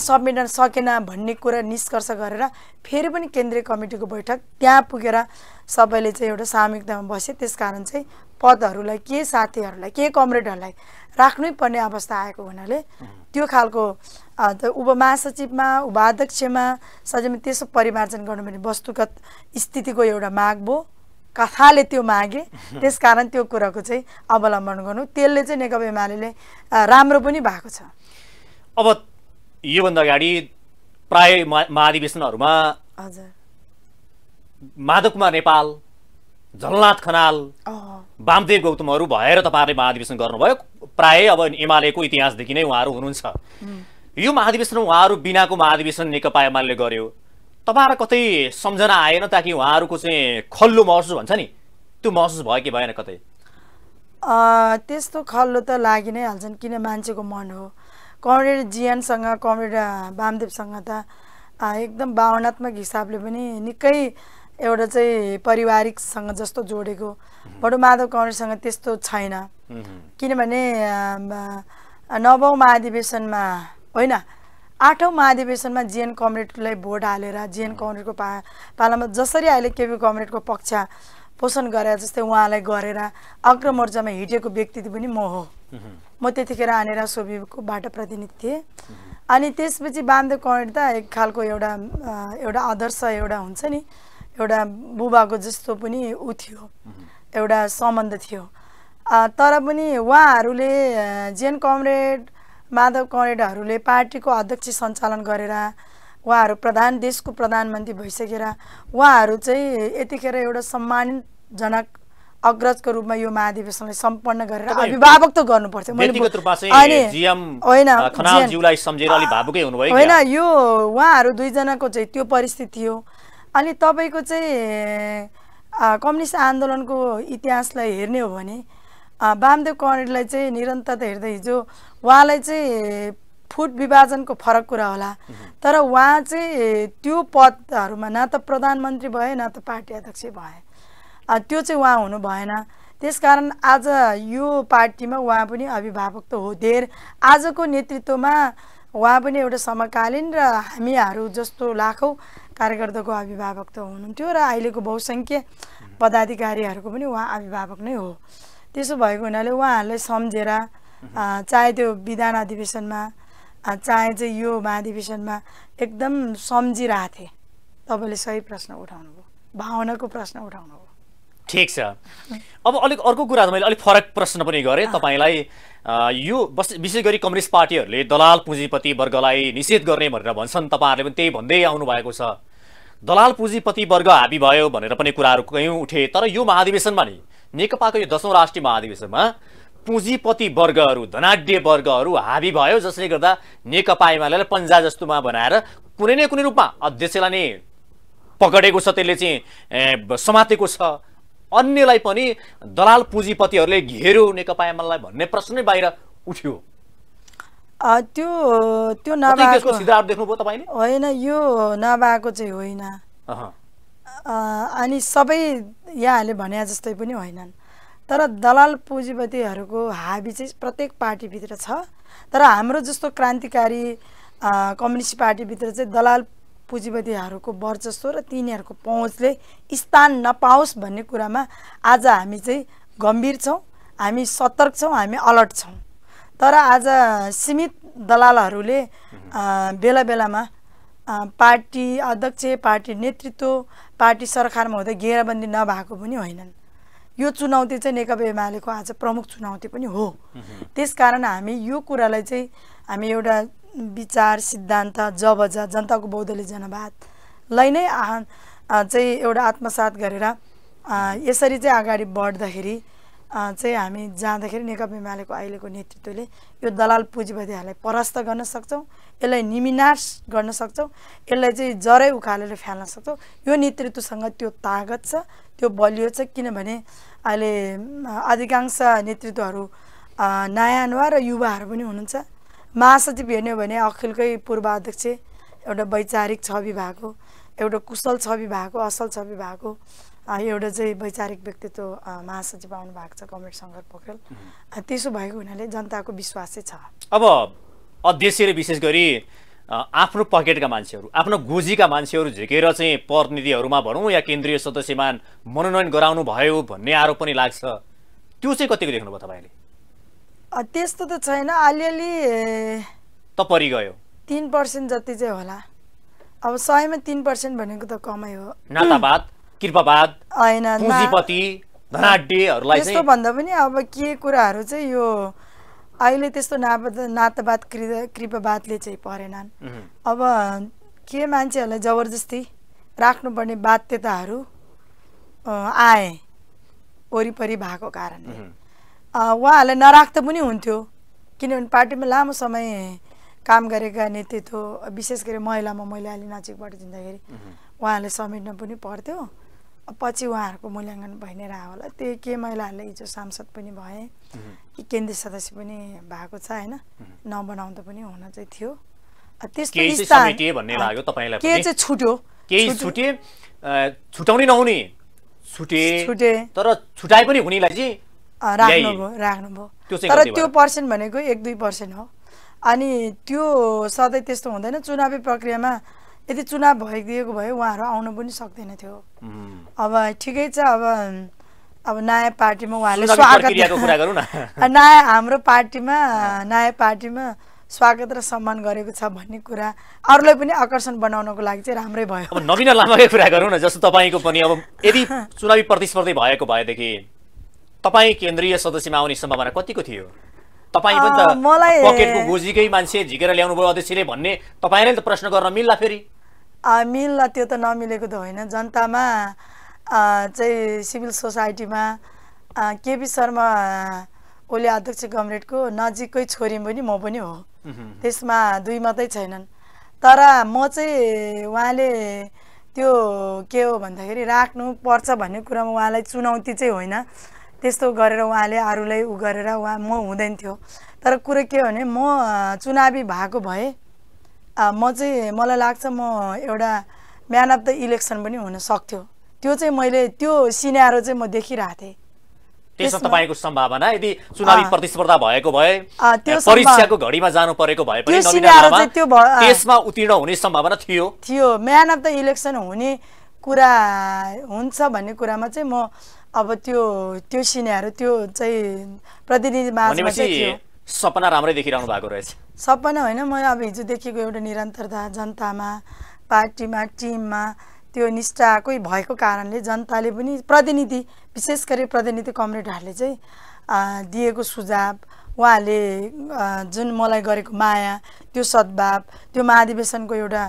A: समेट्न सकेन भन्ने कुरा निष्कर्ष गरेर फेरि पनि केन्द्रीय कमिटीको बैठक त्यहाँ पुगेर सबैले चाहिँ एउटा सामूहिकतामा बसे त्यस कारण चाहिँ पदहरूलाई के साथीहरूलाई के कमरेडहरूलाई राख्नै पर्ने अवस्था आएको हुनाले त्यो खालको उप महासचिवमा उपाध्यक्षमा सजिलो त्यसो परिमार्जन गर्नु भने वस्तुगत स्थितिको एउटा माग भयो कथाले त्यो मागे त्यसकारण त्यो कुराको चाहिँ अवलम्बन गर्नु त्यसले चाहिँ नेकपा एमाले राम्रो पनि भएको छ अब
B: योभन्दा अगाडि प्राय महाधिवेशनहरूमा हजुर माधव कुमार नेपाल झलनाथ खनाल वामदेव गौतमहरू भएर तपाईँहरूले महाधिवेशन गर्नुभयो प्राय अब एमालेको इतिहासदेखि नै उहाँहरू हुनुहुन्छ यो महाधिवेशन उहाँहरू बिनाको महाधिवेशन नेकपा एमाले गर्यो तपाईँहरूलाई कतै सम्झना आएन ताकि उहाँहरूको चाहिँ खल्लो महसुस भन्छ नि त्यो महसुस भयो कि भएन कतै
A: त्यस्तो खल्लो त लागि नै हाल्छन् किन मान्छेको मन हो कमरेड जियानसँग कमरेड वामदेवसँग त एकदम भावनात्मक हिसाबले पनि निकै एउटा चाहिँ पारिवारिकसँग जस्तो जोडेको बडो माधव कँवरसँग त्यस्तो छैन किनभने नवौँ महाधिवेशनमा होइन आठौँ महाधिवेशनमा जिएन कमरेडलाई भोट हालेर जिएन कमरेडको पा पालामा जसरी अहिले केपी कमरेडको पक्ष पोषण गरेर जस्तै उहाँलाई गरेर अग्र मोर्चामा हिँडेको व्यक्ति पनि म हो म त्यतिखेर आनेर बाटो प्रतिनिधि थिएँ अनि त्यसपछि बान्धव कमरेड त एक खालको एउटा एउटा आदर्श एउटा हुन्छ नि एउटा बुबाको जस्तो पनि ऊ थियो एउटा सम्बन्ध थियो तर पनि उहाँहरूले जेन कमरेड माधव कमरेडहरूले पार्टीको अध्यक्ष सञ्चालन गरेर उहाँहरू प्रधान देशको प्रधानमन्त्री भइसकेर उहाँहरू चाहिँ यतिखेर एउटा सम्मानजनक अग्रजको रूपमा यो महाधिवेशनलाई सम्पन्न गरेर अभिभावक त गर्नुपर्थ्यो होइन यो उहाँहरू दुईजनाको चाहिँ त्यो परिस्थिति थियो अनि तपाईँको चाहिँ कम्युनिस्ट आन्दोलनको इतिहासलाई हेर्ने हो भने वामदेव कणेरलाई चाहिँ निरन्तरता हेर्दा हिजो उहाँलाई चाहिँ फुट विभाजनको फरक कुरा होला तर उहाँ चाहिँ त्यो पदहरूमा न त प्रधानमन्त्री भए न त पार्टी अध्यक्ष भए त्यो चाहिँ उहाँ हुनु भएन त्यस कारण आज यो पार्टीमा उहाँ पनि अभिभावक त हो धेर आजको नेतृत्वमा उहाँ पनि एउटा समकालीन र हामीहरू जस्तो लाखौँ कार्यकर्ताको अभिभावक त हुनुहुन्थ्यो र अहिलेको बहुसङ्ख्य पदाधिकारीहरूको पनि उहाँ अभिभावक नै हो त्यसो भएको हुनाले उहाँहरूलाई सम्झेर चाहे त्यो विधान अधिवेशनमा चाहे चाहिँ यो महाधिवेशनमा एकदम सम्झिरहेको थिएँ तपाईँले सही प्रश्न उठाउनुभयो भावनाको प्रश्न उठाउनुभयो
B: ठिक छ अब अलिक अर्को कुरा मैले अलिक फरक प्रश्न पनि गरेँ तपाईँलाई यो विशेष गरी कम्युनिस्ट पार्टीहरूले दलाल पुँजीपति वर्गलाई निषेध गर्ने भनेर भन्छन् तपाईँहरूले पनि त्यही भन्दै आउनु भएको छ दलाल पुँजीपति वर्ग हाबी भयो भनेर पनि कुराहरू कयौँ उठे तर यो महाधिवेशनमा नि नेकपाको यो दसौँ राष्ट्रिय महाधिवेशनमा पुँजीपति वर्गहरू धनाड्य वर्गहरू हाबी भयो जसले गर्दा नेकपा एमाले पन्जा जस्तोमा बनाएर कुनै न कुनै रूपमा अध्यक्षलाई नै पकडेको छ त्यसले चाहिँ समातेको छ अन्यलाई पनि दलाल पुँजीपतिहरूले घेर्यो नेकपा एमालाई भन्ने प्रश्नै बाहिर उठ्यो
A: त्यो त्यो नभएको देख्नुभयो तपाईँले होइन यो नभएको चाहिँ होइन अनि सबै यहाँहरूले भने जस्तै पनि होइनन् तर दलाल पुँजीपतिहरूको हाबी चाहिँ प्रत्येक पार्टीभित्र छ तर हाम्रो जस्तो क्रान्तिकारी कम्युनिस्ट पार्टीभित्र चाहिँ दलाल पुँजीपतिहरूको वर्चस्व र तिनीहरूको पहुँचले स्थान नपाओस् भन्ने कुरामा आज हामी चाहिँ गम्भीर छौँ हामी सतर्क छौँ हामी अलर्ट छौँ तर आज सीमित दलालहरूले बेला बेलामा पार्टी अध्यक्ष पार्टी नेतृत्व पार्टी सरकारमा हुँदै घेराबन्दी नभएको पनि होइनन् यो चुनौती चाहिँ नेकपा एमालेको आज प्रमुख चुनौती पनि हो त्यसकारण हामी यो कुरालाई चाहिँ हामी एउटा विचार सिद्धान्त जब जब जनताको बौद्धले जनवादलाई नै चाहिँ एउटा आत्मसात गरेर यसरी चाहिँ अगाडि बढ्दाखेरि चाहिँ हामी जाँदाखेरि नेकपा एमालेको अहिलेको नेतृत्वले यो दलाल पुँजीपतिहरूलाई परास्त गर्न सक्छौँ यसलाई निमिनाश गर्न सक्छौँ यसलाई चाहिँ जरै उखालेर फ्याल्न सक्छौँ यो नेतृत्वसँग त्यो तागत छ त्यो बलियो छ किनभने अहिले अधिकांश नेतृत्वहरू नयाँ अनुहार र युवाहरू पनि हुनुहुन्छ महासचिव हेर्ने भने अखिलकै पूर्वाध्यक्ष एउटा वैचारिक छवि भएको एउटा कुशल छवि भएको असल छवि भएको एउटा चाहिँ वैचारिक व्यक्तित्व महासचिव आउनु भएको छ कमरेड शङ्कर पोखरेल त्यसो भएको हुनाले जनताको विश्वास चाहिँ छ
B: अब अध्यक्षले विशेष गरी आफ्नो पकेटका मान्छेहरू आफ्नो गोजीका मान्छेहरू झिकेर चाहिँ प्रतिनिधिहरूमा भनौँ या केन्द्रीय सदस्यमान मनोनयन गराउनु भयो भन्ने आरोप पनि लाग्छ त्यो चाहिँ कतिको देख्नुभयो तपाईँले
A: त्यस्तो त छैन अलिअलि त परिगयो तिन पर्सेन्ट जति चाहिँ होला अब सयमा तिन पर्सेन्ट भनेको त कमै हो
B: नातावाद कृपावाद
A: होइन पुँजीपति
B: त्यस्तो
A: भन्दा पनि अब के कुराहरू चाहिँ यो अहिले त्यस्तो नापद नातावाद कृ कृपावादले चाहिँ परेनन् अब के मान्छेहरूलाई जबरजस्ती राख्नुपर्ने बाध्यताहरू आए वरिपरि भएको कारणले उहाँहरूलाई नराख्दा पनि हुन्थ्यो किनभने पार्टीमा लामो समय काम गरेका नेतृत्व विशेष गरी महिलामा मैले अहिले नजिकबाट दिँदाखेरि उहाँहरूले समेट्न पनि पर्थ्यो पछि उहाँहरूको मूल्याङ्कन भइ नै रह्यो होला त्यही के महिलाहरूले हिजो सांसद पनि भए केन्द्रीय सदस्य पनि भएको छ होइन नबनाउँदा पनि हुन चाहिँ थियो त्यस्तो के चाहिँ छुट्यो
B: छुटाउने नहुने छुटे तर छुटाए पनि हुनेलाई चाहिँ
A: राख्नुभयो राख्नुभयो तर त्यो पर्सेन्ट भनेको एक दुई पर्सेन्ट हो अनि त्यो सधैँ त्यस्तो हुँदैन चुनावी प्रक्रियामा यदि चुनाव भइदिएको भए उहाँहरू आउनु पनि सक्दैन थियो अब ठिकै छ अब अब नयाँ पार्टीमा उहाँले स्वागत नयाँ हाम्रो पार्टीमा नयाँ पार्टीमा स्वागत र सम्मान गरेको छ भन्ने कुरा अरूलाई पनि आकर्षण बनाउनको लागि चाहिँ राम्रै भयो अब नवीन लामाकै कुरा
B: गरौँ न जस्तो तपाईँको पनि अब यदि चुनावी प्रतिस्पर्धी भएको भएदेखि तपाईँ केन्द्रीय सदस्यमा आउने सम्भावना कतिको थियो तपाईँ पनि त पकेटको गोजीकै मान्छे झिकेर ल्याउनु भयो अध्यक्षले भन्ने तपाईँलाई त प्रश्न गर्न मिल्ला फेरि
A: मिल्ला त्यो त नमिलेको त होइन जनतामा चाहिँ सिभिल सोसाइटीमा केपी शर्मा ओली अध्यक्ष गमरेटको नजिकै छोरी पनि म पनि हो त्यसमा दुई मात्रै छैनन् तर म चाहिँ उहाँले त्यो के हो भन्दाखेरि राख्नु पर्छ भन्ने कुरामा उहाँलाई चुनौती चाहिँ होइन त्यस्तो गरेर उहाँले अरूलाई उ गरेर उहाँ म हुँदैन थियो तर कुरो के हो भने म चुनावी भएको भए म चाहिँ मलाई लाग्छ म एउटा म्यान अफ द इलेक्सन पनि हुन सक्थ्यो त्यो चाहिँ मैले त्यो सिनेरो चाहिँ म देखिरहेको थिएँ तपाईँको
B: सम्भावना यदि चुनावी प्रतिस्पर्धा भएको भए परीक्षाको घडीमा जानु परेको भए पनि त्यसमा उत्तीर्ण हुने सम्भावना थियो
A: थियो म्यान अफ द इलेक्सन हुने कुरा हुन्छ भन्ने कुरामा चाहिँ म अब त्यो त्यो सिनेहरू त्यो चाहिँ प्रतिनिधि
B: सपना राम्रै देखिरहनु भएको रहेछ
A: सपना होइन म अब हिजोदेखिको एउटा निरन्तरता जनतामा पार्टीमा टिममा त्यो निष्ठाकै भएको कारणले जनताले पनि प्रतिनिधि विशेष गरी प्रतिनिधि कमरेडहरूले चाहिँ दिएको सुझाव उहाँले जुन मलाई गरेको माया त्यो सद्भाव त्यो महाधिवेशनको एउटा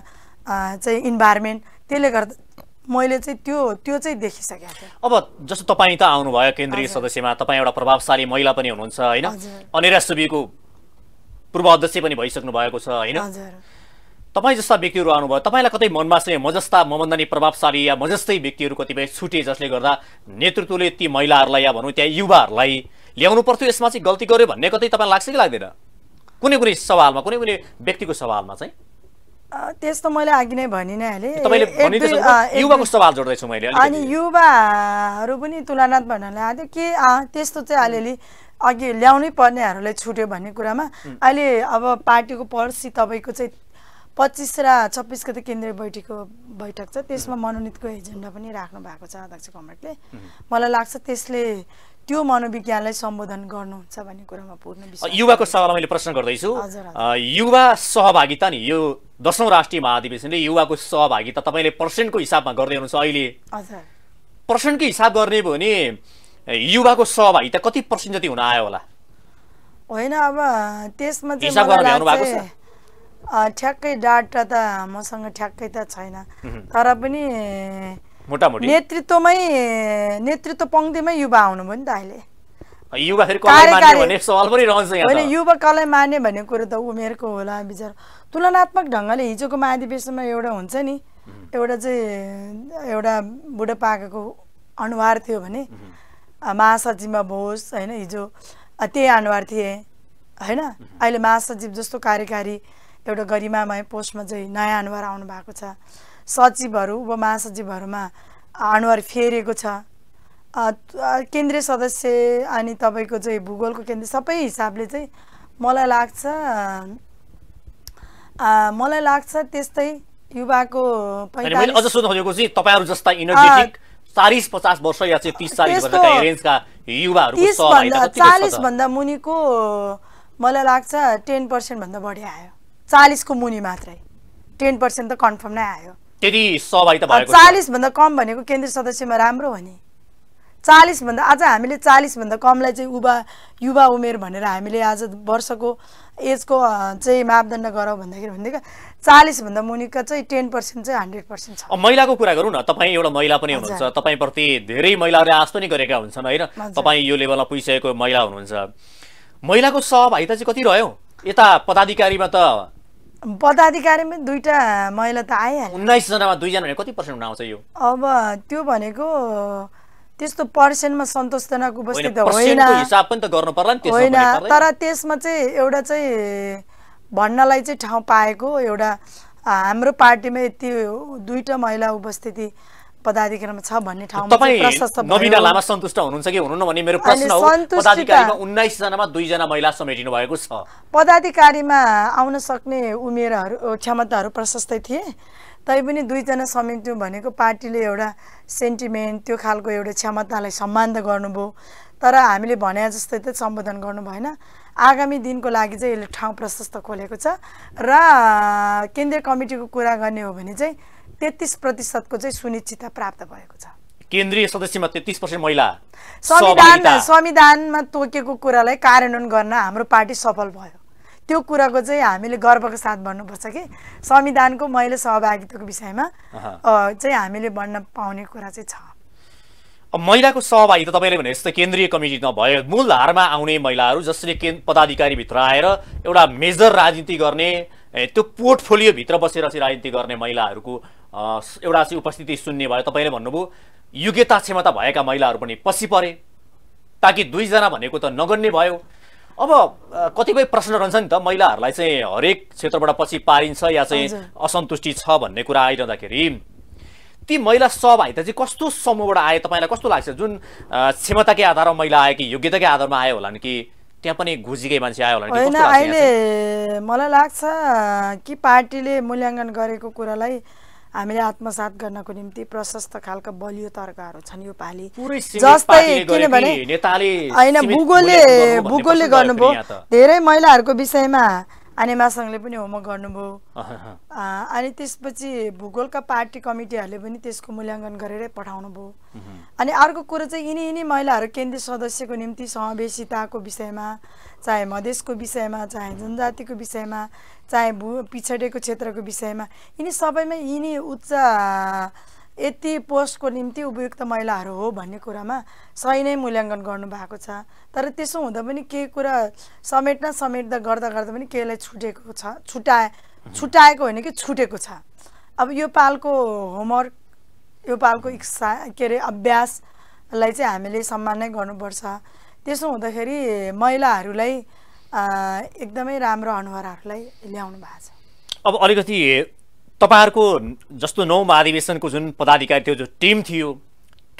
A: चाहिँ इन्भाइरोमेन्ट त्यसले गर्दा मैले चाहिँ त्यो त्यो चाहिँ देखिसकेको थिएँ अब
B: जस्तो तपाईँ त आउनुभयो केन्द्रीय सदस्यमा तपाईँ एउटा प्रभावशाली महिला पनि हुनुहुन्छ होइन अनिरा सुबीको पूर्व अध्यक्ष पनि भइसक्नु भएको छ होइन तपाईँ जस्ता व्यक्तिहरू आउनुभयो तपाईँलाई कतै मनमा चाहिँ म जस्ता मभन्दा प्रभावशाली या म जस्तै व्यक्तिहरू कतिपय छुटे जसले गर्दा नेतृत्वले ती महिलाहरूलाई या भनौँ त्यहाँ युवाहरूलाई ल्याउनु पर्थ्यो यसमा चाहिँ गल्ती गर्यो भन्ने कतै तपाईँलाई लाग्छ कि लाग्दैन कुनै कुनै सवालमा कुनै कुनै व्यक्तिको सवालमा चाहिँ
A: त्यस्तो मैले अघि नै भनि नै हालेँ अनि युवाहरू पनि तुलनात्मक भन्नाले आएको के त्यस्तो चाहिँ अलिअलि अघि ल्याउनै पर्नेहरूलाई छुट्यो भन्ने कुरामा अहिले अब पार्टीको पर्सि तपाईँको चाहिँ पच्चिस र छब्बिस गते केन्द्रीय बैठकको बैठक छ त्यसमा मनोनितको एजेन्डा पनि राख्नु भएको छ अध्यक्ष कमरेडले मलाई लाग्छ त्यसले त्यो मनोविज्ञानलाई सम्बोधन गर्नुहुन्छ भन्ने कुरामा पूर्ण
B: युवाको सवालमा मैले प्रश्न गर्दैछु युवा सहभागिता नि यो दसौँ राष्ट्रिय महाधिवेशनले युवाको सहभागिता तपाईँले पर्सेन्टको हिसाबमा गर्दै हुनुहुन्छ अहिले पर्सेन्टकै हिसाब गर्ने भयो भने युवाको सहभागिता कति पर्सेन्ट जति हुन आयो होला
A: होइन अब त्यसमा चाहिँ ठ्याक्कै डाटा त मसँग ठ्याक्कै त छैन तर पनि मोटामोटी नेतृत्वमै नेतृत्व पङ्क्तिमै युवा आउनुभयो नि त अहिले युवा कसलाई भन्ने मान्ने भन्ने कुरो त उमेरको होला विचार तुलनात्मक ढङ्गले हिजोको महाधिवेशनमा एउटा हुन्छ नि एउटा चाहिँ एउटा बुढापाकाको अनुहार थियो भने महासचिवमा भोस् होइन हिजो त्यही अनुहार थिए होइन अहिले महासचिव जस्तो कार्यकारी एउटा गरिमामय पोस्टमा चाहिँ नयाँ अनुहार आउनु भएको छ सचिवहरू उपमहासचिवहरूमा अनुहार फेरिएको छ केन्द्रीय सदस्य अनि तपाईँको चाहिँ भूगोलको केन्द्र सबै हिसाबले चाहिँ मलाई लाग्छ मलाई लाग्छ त्यस्तै युवाको अझ सोध्नु
B: खोजेको चाहिँ तपाईँहरू जस्ता इनर्जेटिक चालिस पचास वर्ष या चाहिँ तिस चालिस रेन्जका युवाहरू चालिसभन्दा
A: मुनिको मलाई लाग्छ टेन पर्सेन्टभन्दा बढी आयो चालिसको मुनि मात्रै टेन पर्सेन्ट त कन्फर्म नै आयो
B: त्यति सहभागिता भएको
A: चालिसभन्दा कम भनेको केन्द्रीय सदस्यमा राम्रो हो नि चालिसभन्दा आज हामीले भन्दा कमलाई चाहिँ उभा युवा उमेर भनेर हामीले आज वर्षको एजको चाहिँ मापदण्ड गरौँ भन्दाखेरि भनेदेखि भन्दा मुनिका चाहिँ टेन पर्सेन्ट चाहिँ हन्ड्रेड पर्सेन्ट छ
B: महिलाको कुरा गरौँ न तपाईँ एउटा महिला पनि हुनुहुन्छ तपाईँप्रति धेरै महिलाहरूले आश पनि गरेका हुन्छन् होइन तपाईँ यो लेभलमा पुगिसकेको महिला हुनुहुन्छ महिलाको सहभागिता चाहिँ कति रह्यो यता पदाधिकारीमा त
A: पदाधिकारीमै दुईवटा महिला त आइहाल्यो
B: उन्नाइसजनामा दुईजना भने कति पर्सेन्ट आउँछ यो
A: अब त्यो भनेको त्यस्तो पर्सेन्टमा सन्तोषजनक उपस्थित होइन
B: हिसाब पनि त गर्नु पर्ला नि होइन तर
A: त्यसमा चाहिँ एउटा चाहिँ भन्नलाई चाहिँ ठाउँ पाएको एउटा हाम्रो पार्टीमा यति दुईवटा महिला उपस्थिति पदाधिकारमा छ भन्ने ठाउँमा लामा
B: कि हुनुहुन्न भन्ने मेरो प्रश्न हो पदाधिकारीमा उन्नाइस जनामा दुईजना महिला समेटिनु भएको छ
A: पदाधिकारीमा आउन सक्ने उमेरहरू क्षमताहरू प्रशस्तै थिए तैपनि दुईजना समेट्यो भनेको पार्टीले एउटा सेन्टिमेन्ट त्यो खालको एउटा क्षमतालाई सम्मान त गर्नुभयो तर हामीले भने जस्तै त सम्बोधन गर्नु भएन आगामी दिनको लागि चाहिँ यसले ठाउँ प्रशस्त खोलेको छ र केन्द्रीय कमिटीको कुरा गर्ने हो भने चाहिँ तेत्तिस प्रतिशतको चाहिँ सुनिश्चितता प्राप्त भएको छ
B: केन्द्रीय सदस्यमा तेत्तिस पर्सेन्ट महिला संविधान
A: संविधानमा तोकेको कुरालाई कार्यान्वयन गर्न हाम्रो पार्टी सफल भयो त्यो कुराको चाहिँ हामीले गर्वको साथ भन्नुपर्छ कि संविधानको महिला सहभागिताको विषयमा चाहिँ हामीले भन्न पाउने कुरा चाहिँ छ
B: महिलाको सहभागिता तपाईँले भने जस्तै केन्द्रीय कमिटी नभए मूल आउने महिलाहरू जसले के पदाधिकारीभित्र आएर एउटा मेजर राजनीति गर्ने त्यो पोर्टफोलियोभित्र बसेर चाहिँ राजनीति गर्ने महिलाहरूको एउटा चाहिँ उपस्थिति सुन्ने भयो तपाईँले भन्नुभयो योग्यता क्षमता भएका महिलाहरू पनि पछि परे ताकि दुईजना भनेको त नगर्ने भयो अब कतिपय प्रश्न रहन्छ नि त महिलाहरूलाई चाहिँ हरेक क्षेत्रबाट पछि पारिन्छ या चाहिँ असन्तुष्टि छ भन्ने कुरा आइरहँदाखेरि ती महिला सहभागिता चाहिँ कस्तो समूहबाट आए तपाईँलाई कस्तो लाग्छ जुन क्षमताकै आधारमा महिला आयो कि योग्यताकै आधारमा आयो होला नि कि त्यहाँ पनि घुजीकै मान्छे आयो
C: होला होइन
A: अहिले मलाई लाग्छ कि पार्टीले मूल्याङ्कन गरेको कुरालाई हामीले आत्मसात गर्नको निम्ति प्रशस्त खालको बलियो तर्कहरू छन् यो पालि जस्तै किनभने
B: होइन भूगोलले भूगोलले गर्नुभयो
A: धेरै महिलाहरूको विषयमा अनि मासङले पनि होमवर्क
C: गर्नुभयो
A: अनि त्यसपछि भूगोलका पार्टी कमिटीहरूले पनि त्यसको मूल्याङ्कन गरेरै पठाउनु भयो अनि अर्को कुरो चाहिँ यिनी यिनी महिलाहरू केन्द्रीय सदस्यको निम्ति समावेशिताको विषयमा चाहे मधेसको विषयमा चाहे जनजातिको विषयमा चाहे भू पिछडेको क्षेत्रको विषयमा यिनी सबैमा यिनी उच्च यति पोस्टको निम्ति उपयुक्त महिलाहरू हो भन्ने कुरामा सही नै मूल्याङ्कन गर्नुभएको छ तर त्यसो हुँदा पनि केही कुरा समेट्न समेट्दा गर्दा गर्दा पनि केहीलाई छुटेको छ छुट्याए छुट्याएको होइन कि छुटेको छ अब यो पालको होमवर्क यो पालको इच्छा के अरे अभ्यासलाई चाहिँ हामीले सम्मान नै गर्नुपर्छ त्यसो हुँदाखेरि महिलाहरूलाई एकदमै राम्रो अनुहारहरूलाई ल्याउनु भएको छ
B: अब अलिकति तपाईँहरूको जस्तो नौ महाधिवेशनको जुन पदाधिकारी थियो जो टिम थियो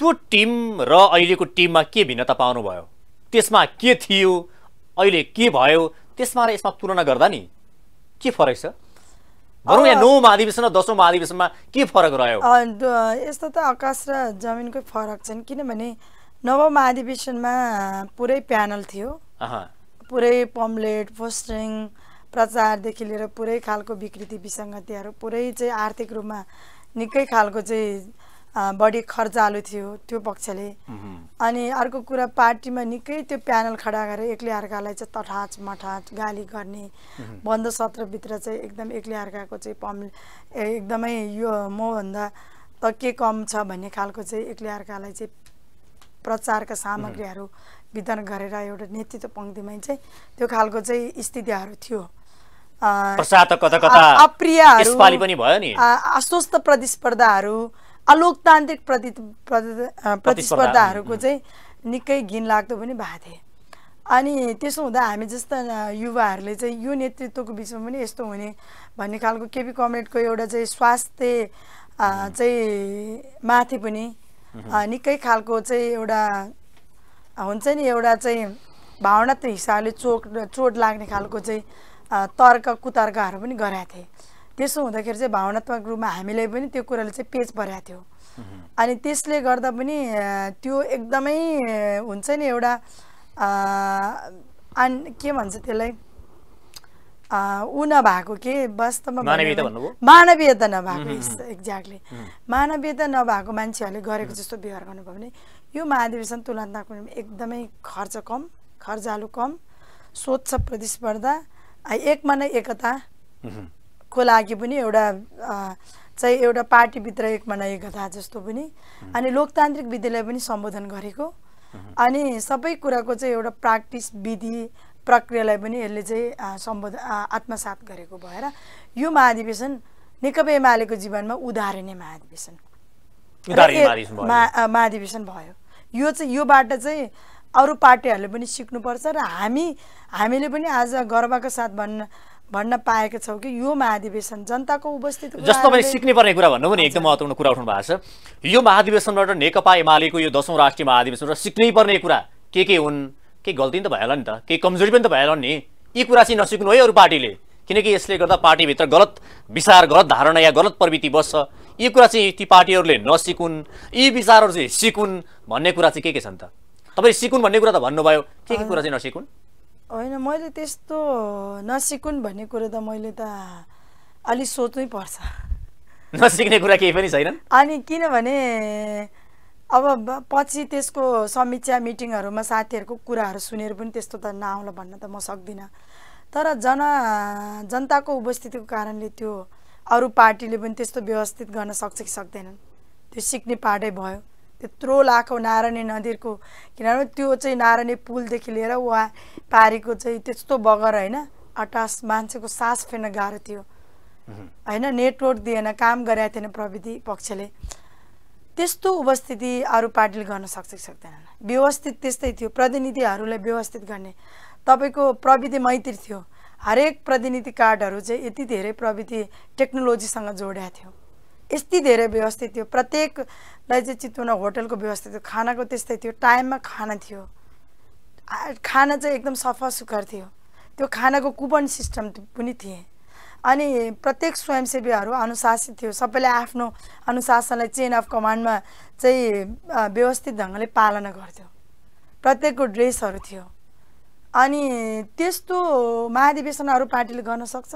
B: त्यो टिम र अहिलेको टिममा के भिन्नता पाउनुभयो त्यसमा के थियो अहिले के भयो त्यसमा र यसमा तुलना गर्दा नि के फरक छ भनौँ यहाँ नौ महाधिवेशन र दसौँ महाधिवेशनमा के फरक रह्यो
A: यस्तो त आकाश र जमिनकै फरक छन् किनभने नव महाधिवेशनमा पुरै प्यानल थियो पुरै पम्लेट पोस्टिङ प्रचारदेखि लिएर पुरै खालको विकृति विसङ्गतिहरू पुरै चाहिँ आर्थिक रूपमा निकै खालको चाहिँ बढी खर्चालु थियो त्यो पक्षले अनि अर्को कुरा पार्टीमा निकै त्यो प्यानल खडा गरेर एक्लै अर्कालाई चाहिँ तठाच मठाच गाली गर्ने बन्द सत्रभित्र चाहिँ एकदम एक्लै अर्काको चाहिँ पम् एकदमै यो मभन्दा त के कम छ भन्ने खालको चाहिँ एक्लै अर्कालाई चाहिँ प्रचारका सामग्रीहरू वितरण गरेर एउटा नेतृत्व पङ्क्तिमै चाहिँ त्यो खालको चाहिँ स्थितिहरू थियो अप्रियपालि पनि भयो नि प्रतिस्पर्धाहरू अलोकतान्त्रिक प्रति प्रतिस्पर्धाहरूको चाहिँ निकै घिनलाग्दो पनि भएको थिएँ अनि त्यसो हुँदा हामी जस्ता युवाहरूले चाहिँ यो नेतृत्वको विषयमा पनि यस्तो हुने भन्ने खालको केपी कमरेडको एउटा चाहिँ स्वास्थ्य चाहिँ माथि पनि निकै खालको चाहिँ एउटा हुन्छ नि एउटा चाहिँ भावनात्मक हिसाबले चोट चोट लाग्ने खालको चाहिँ तर्क कुतर्कहरू पनि गराएको थिएँ त्यसो हुँदाखेरि चाहिँ भावनात्मक रूपमा हामीले पनि त्यो कुराले चाहिँ पेच परेको थियो अनि त्यसले गर्दा पनि त्यो एकदमै हुन्छ नि एउटा अन के भन्छ त्यसलाई ऊ नभएको के वास्तवमा मानवीयता नभएको एक्ज्याक्टली मानवीयता नभएको मान्छेहरूले गरेको जस्तो व्यवहार गर्नुभयो भने यो महाधिवेशन तुलनात्मक एकदमै खर्च कम खर्चालु कम स्वच्छ प्रतिस्पर्धा एकमा नै एकताको लागि पनि एउटा चाहिँ एउटा पार्टीभित्र एकमा नै एकता जस्तो पनि अनि लोकतान्त्रिक विधिलाई पनि सम्बोधन गरेको अनि सबै कुराको चाहिँ एउटा प्र्याक्टिस विधि प्रक्रियालाई पनि यसले चाहिँ सम्बोधन आत्मसात गरेको भएर यो महाधिवेशन नेकपा एमालेको जीवनमा उदाहरणीय महाधिवेशन महाधिवेशन भयो यो चाहिँ योबाट चाहिँ अरू पार्टीहरूले पनि सिक्नुपर्छ र हामी हामीले पनि आज गर्वको साथ भन्न भन्न पाएका छौँ कि यो महाधिवेशन जनताको उपस्थिति जस्तो मैले
B: सिक्ने पर्ने कुरा भन्नु नि एकदम महत्त्वपूर्ण कुरा उठाउनु भएको छ यो महाधिवेशनबाट नेकपा एमालेको यो दसौँ राष्ट्रिय महाधिवेशनबाट सिक्नै पर्ने कुरा के के हुन् केही गल्ती त भयो होला नि त केही कमजोरी पनि त भयो होला नि यी कुरा चाहिँ नसिक्नु है अरू पार्टीले किनकि यसले गर्दा पार्टीभित्र गलत विचार गलत धारणा या गलत प्रवृत्ति बस्छ यी कुरा चाहिँ ती पार्टीहरूले नसिकुन् यी विचारहरू चाहिँ सिकुन् भन्ने कुरा चाहिँ के के छन् त तपाईँले सिकुन भन्ने कुरा त भन्नुभयो के के कुरा चाहिँ नसिकुन्
A: होइन मैले त्यस्तो नसिकुन् भन्ने कुरो त मैले त अलिक सोच्नै पर्छ
B: नसिक्ने कुरा केही पनि छैन
A: अनि किनभने अब पछि त्यसको समीक्षा मिटिङहरूमा साथीहरूको कुराहरू सुनेर पनि त्यस्तो त नआउला भन्न त म सक्दिनँ तर जन जनताको उपस्थितिको कारणले त्यो अरू पार्टीले पनि त्यस्तो व्यवस्थित गर्न सक्छ कि सक्दैनन् त्यो सिक्ने पार्टै भयो त्यत्रो लाखौँ नारायणी नदीको किनभने त्यो चाहिँ नारायणी पुलदेखि लिएर वा पारेको चाहिँ त्यस्तो बगर होइन अटास मान्छेको सास फेर्न गाह्रो थियो होइन नेटवर्क दिएन काम गरेका थिएन प्रविधि पक्षले त्यस्तो उपस्थिति अरू पार्टीले गर्न सक्छ कि सक्दैन व्यवस्थित त्यस्तै थियो प्रतिनिधिहरूलाई व्यवस्थित गर्ने तपाईँको प्रविधि मैत्री थियो हरेक प्रतिनिधि कार्डहरू चाहिँ यति धेरै प्रविधि टेक्नोलोजीसँग जोड्या थियो यति धेरै व्यवस्थित थियो प्रत्येक चाहिँ चितवन होटलको व्यवस्था थियो खानाको त्यस्तै थियो टाइममा खाना थियो खाना चाहिँ एकदम सफा सुग्घर थियो त्यो खानाको कुपन सिस्टम पनि थिए अनि प्रत्येक स्वयंसेवीहरू अनुशासित थियो सबैले आफ्नो अनुशासनलाई चेन अफ कमान्डमा चाहिँ व्यवस्थित ढङ्गले पालना गर्थ्यो प्रत्येकको ड्रेसहरू थियो अनि त्यस्तो महाधिवेशनहरू पार्टीले गर्न सक्छ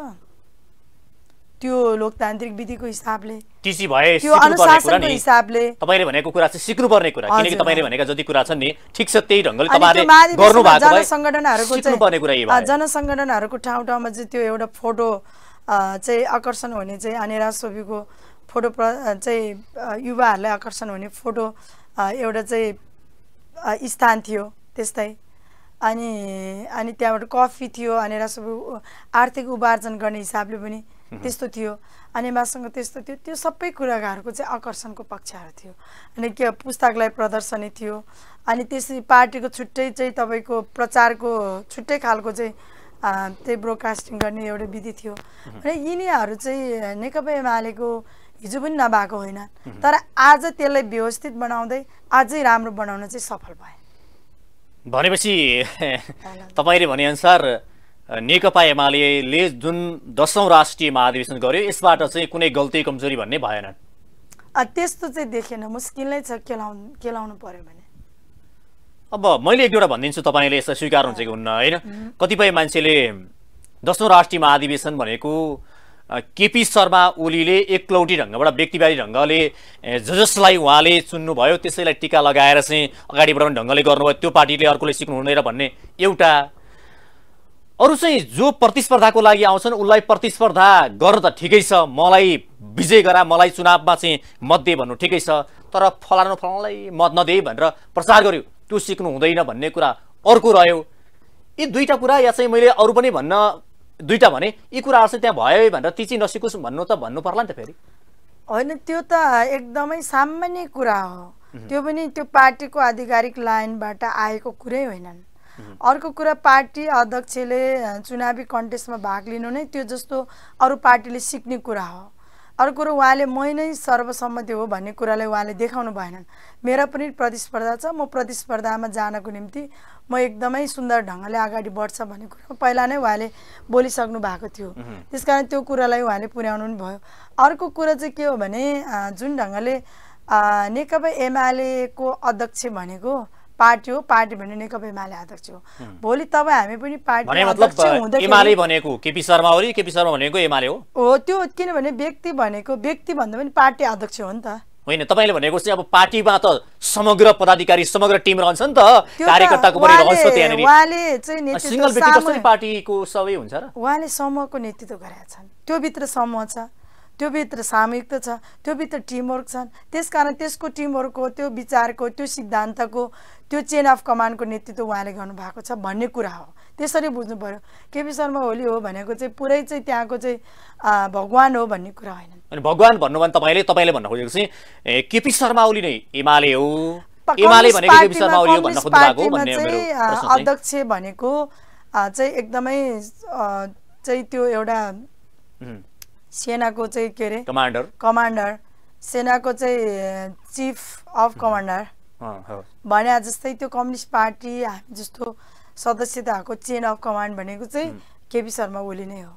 A: त्यो लोकतान्त्रिक विधिको हिसाबले
B: टिसी भए त्यो अनुशासनको हिसाबले तपाईँले भनेको कुरा चाहिँ सिक्नुपर्ने कुरा किनकि तपाईँले भनेका जति कुरा छन् नि ठिक छ त्यही ढङ्गले तपाईँले गर्नु भएको जनसङ्गठनहरूको सिक्नुपर्ने कुरा यो
A: जनसङ्गठनहरूको ठाउँ ठाउँमा चाहिँ त्यो एउटा फोटो चाहिँ आकर्षण हुने चाहिँ अनि सोबीको फोटो प्र चाहिँ युवाहरूलाई आकर्षण हुने फोटो एउटा चाहिँ स्थान थियो त्यस्तै अनि अनि त्यहाँबाट कफी थियो अनि सोबी आर्थिक उपार्जन गर्ने हिसाबले पनि त्यस्तो थियो अनि मासँग त्यस्तो थियो त्यो सबै कुराहरूको चाहिँ आकर्षणको पक्षहरू थियो अनि के पुस्तकलाई प्रदर्शनी थियो अनि त्यसरी पार्टीको छुट्टै चाहिँ तपाईँको प्रचारको छुट्टै खालको चाहिँ त्यही ब्रोडकास्टिङ गर्ने एउटा विधि थियो अनि यिनीहरू चाहिँ नेकपा एमालेको हिजो पनि नभएको होइन तर आज त्यसलाई व्यवस्थित बनाउँदै अझै राम्रो बनाउन चाहिँ सफल भए
B: भनेपछि तपाईँले भनेअनुसार नेकपा एमाले जुन दसौँ राष्ट्रिय महाधिवेशन गर्यो यसबाट चाहिँ कुनै गल्ती कमजोरी भन्ने भएन
A: त्यस्तो चाहिँ देखेन मुस्किल नै छ केलाउनु केलाउनु पर्यो भने
B: अब मैले एक दुईवटा भनिदिन्छु तपाईँले यसलाई स्वीकार हुन्छ कि हुन्न होइन कतिपय मान्छेले दसौँ राष्ट्रिय महाधिवेशन भनेको केपी शर्मा ओलीले एकलौटी ढङ्गबाट व्यक्तिवादी ढङ्गले ज जसलाई उहाँले चुन्नुभयो त्यसैलाई टिका लगाएर चाहिँ अगाडि बढाउने ढङ्गले गर्नुभयो त्यो पार्टीले अर्कोले सिक्नु हुँदैन भन्ने एउटा अरू चाहिँ जो प्रतिस्पर्धाको लागि आउँछन् उसलाई प्रतिस्पर्धा गर्नु त ठिकै छ मलाई विजय गरा मलाई चुनावमा चाहिँ मत दे भन्नु ठिकै छ तर फलानु फलानुलाई मत नदे भनेर प्रचार गर्यो त्यो सिक्नु हुँदैन भन्ने कुरा अर्को रह्यो यी दुईवटा कुरा या चाहिँ मैले अरू पनि भन्न दुईवटा भने यी कुराहरू चाहिँ त्यहाँ भयो भनेर ती चाहिँ नसिकोस् भन्नु त भन्नु पर्ला नि त फेरि
A: होइन त्यो त एकदमै सामान्य कुरा हो त्यो पनि त्यो पार्टीको आधिकारिक लाइनबाट आएको कुरै होइनन् अर्को कुरा पार्टी अध्यक्षले चुनावी कन्टेस्टमा भाग लिनु नै त्यो जस्तो अरू पार्टीले सिक्ने कुरा हो अर्को कुरो उहाँले मै नै सर्वसम्मति हो भन्ने कुरालाई उहाँले देखाउनु भएनन् मेरा पनि प्रतिस्पर्धा छ म प्रतिस्पर्धामा जानको निम्ति म एकदमै सुन्दर ढङ्गले अगाडि बढ्छ भन्ने कुरा पहिला नै उहाँले बोलिसक्नु भएको थियो त्यस कारण त्यो कुरालाई उहाँले पुर्याउनु पनि भयो अर्को कुरा चाहिँ के हो भने जुन ढङ्गले नेकपा एमालेको अध्यक्ष भनेको पार्टी हो पार्टी भन्ने नेकपा एमाले अध्यक्ष हो भोलि तब हामी पनि पार्टी
B: भनेको केपी शर्मा केपी शर्मा भनेको एमाले हो
A: हो त्यो किनभने व्यक्ति भनेको व्यक्ति भन्दा पनि पार्टी अध्यक्ष हो नि त
B: होइन तपाईँले भनेको चाहिँ अब पार्टीमा त समग्र पदाधिकारी समग्र टिम रहन्छ नि त कार्यकर्ताको पनि रहन्छ त्यहाँनिर उहाँले
A: चाहिँ सिङ्गल व्यक्ति पार्टीको सबै हुन्छ र उहाँले समूहको नेतृत्व गरेका छन् त्योभित्र समूह छ त्योभित्र सामूहिकता छ त्योभित्र टिमवर्क छन् त्यसकारण त्यसको टिमवर्कको त्यो विचारको त्यो सिद्धान्तको त्यो चेन अफ कमान्डको नेतृत्व उहाँले गर्नुभएको छ भन्ने कुरा हो त्यसरी बुझ्नु पऱ्यो केपी शर्मा ओली हो भनेको चाहिँ पुरै चाहिँ त्यहाँको चाहिँ भगवान् हो भन्ने कुरा होइन
B: अनि भगवान् भन्नुभयो भने तपाईँले तपाईँले भन्न खोजेको चाहिँ केपी शर्मा ओली नै एमाले हो एमाले
A: अध्यक्ष भनेको चाहिँ एकदमै चाहिँ त्यो एउटा सेनाको चाहिँ के अरे कमान्डर कमान्डर सेनाको चाहिँ चिफ अफ कमान्डर भने जस्तै त्यो कम्युनिस्ट पार्टी हामी जस्तो सदस्यताको चेन अफ कमान्ड भनेको चाहिँ केपी शर्मा ओली नै हो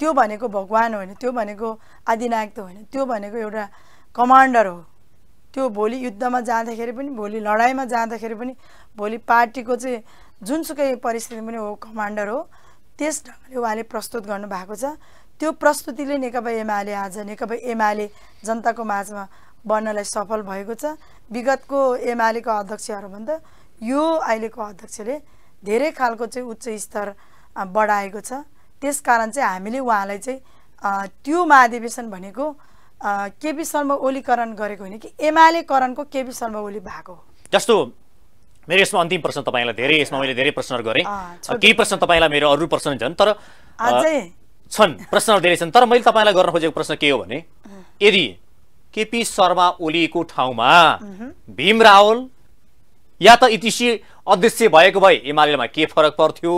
A: त्यो भनेको भगवान् होइन त्यो भनेको आदिनायक त होइन त्यो भनेको एउटा कमान्डर हो त्यो भोलि युद्धमा जाँदाखेरि पनि भोलि लडाइँमा जाँदाखेरि पनि भोलि पार्टीको चाहिँ जुनसुकै परिस्थिति पनि हो कमान्डर हो त्यस ढङ्गले उहाँले प्रस्तुत गर्नुभएको छ त्यो प्रस्तुतिले नेकपा एमाले आज नेकपा एमाले जनताको माझमा बढ्नलाई सफल भएको छ विगतको एमालेको अध्यक्षहरूभन्दा यो अहिलेको अध्यक्षले धेरै खालको चाहिँ उच्च स्तर बढाएको छ त्यसकारण चाहिँ हामीले उहाँलाई चाहिँ त्यो महाधिवेशन भनेको केपी शर्मा ओलीकरण गरेको होइन कि एमालेकरणको केपी शर्मा ओली भएको हो
B: जस्तो मेरो यसमा अन्तिम प्रश्न तपाईँलाई धेरै यसमा मैले धेरै प्रश्नहरू गरेँ केही प्रश्न तपाईँलाई मेरो अरू प्रश्न छन् तर अझै छन् प्रश्नहरू धेरै छन् तर मैले तपाईँलाई गर्न खोजेको प्रश्न के हो भने यदि केपी शर्मा ओलीको ठाउँमा भीम रावल या त इतिसी अध्यक्ष भएको भए एमालेमा के फरक पर्थ्यो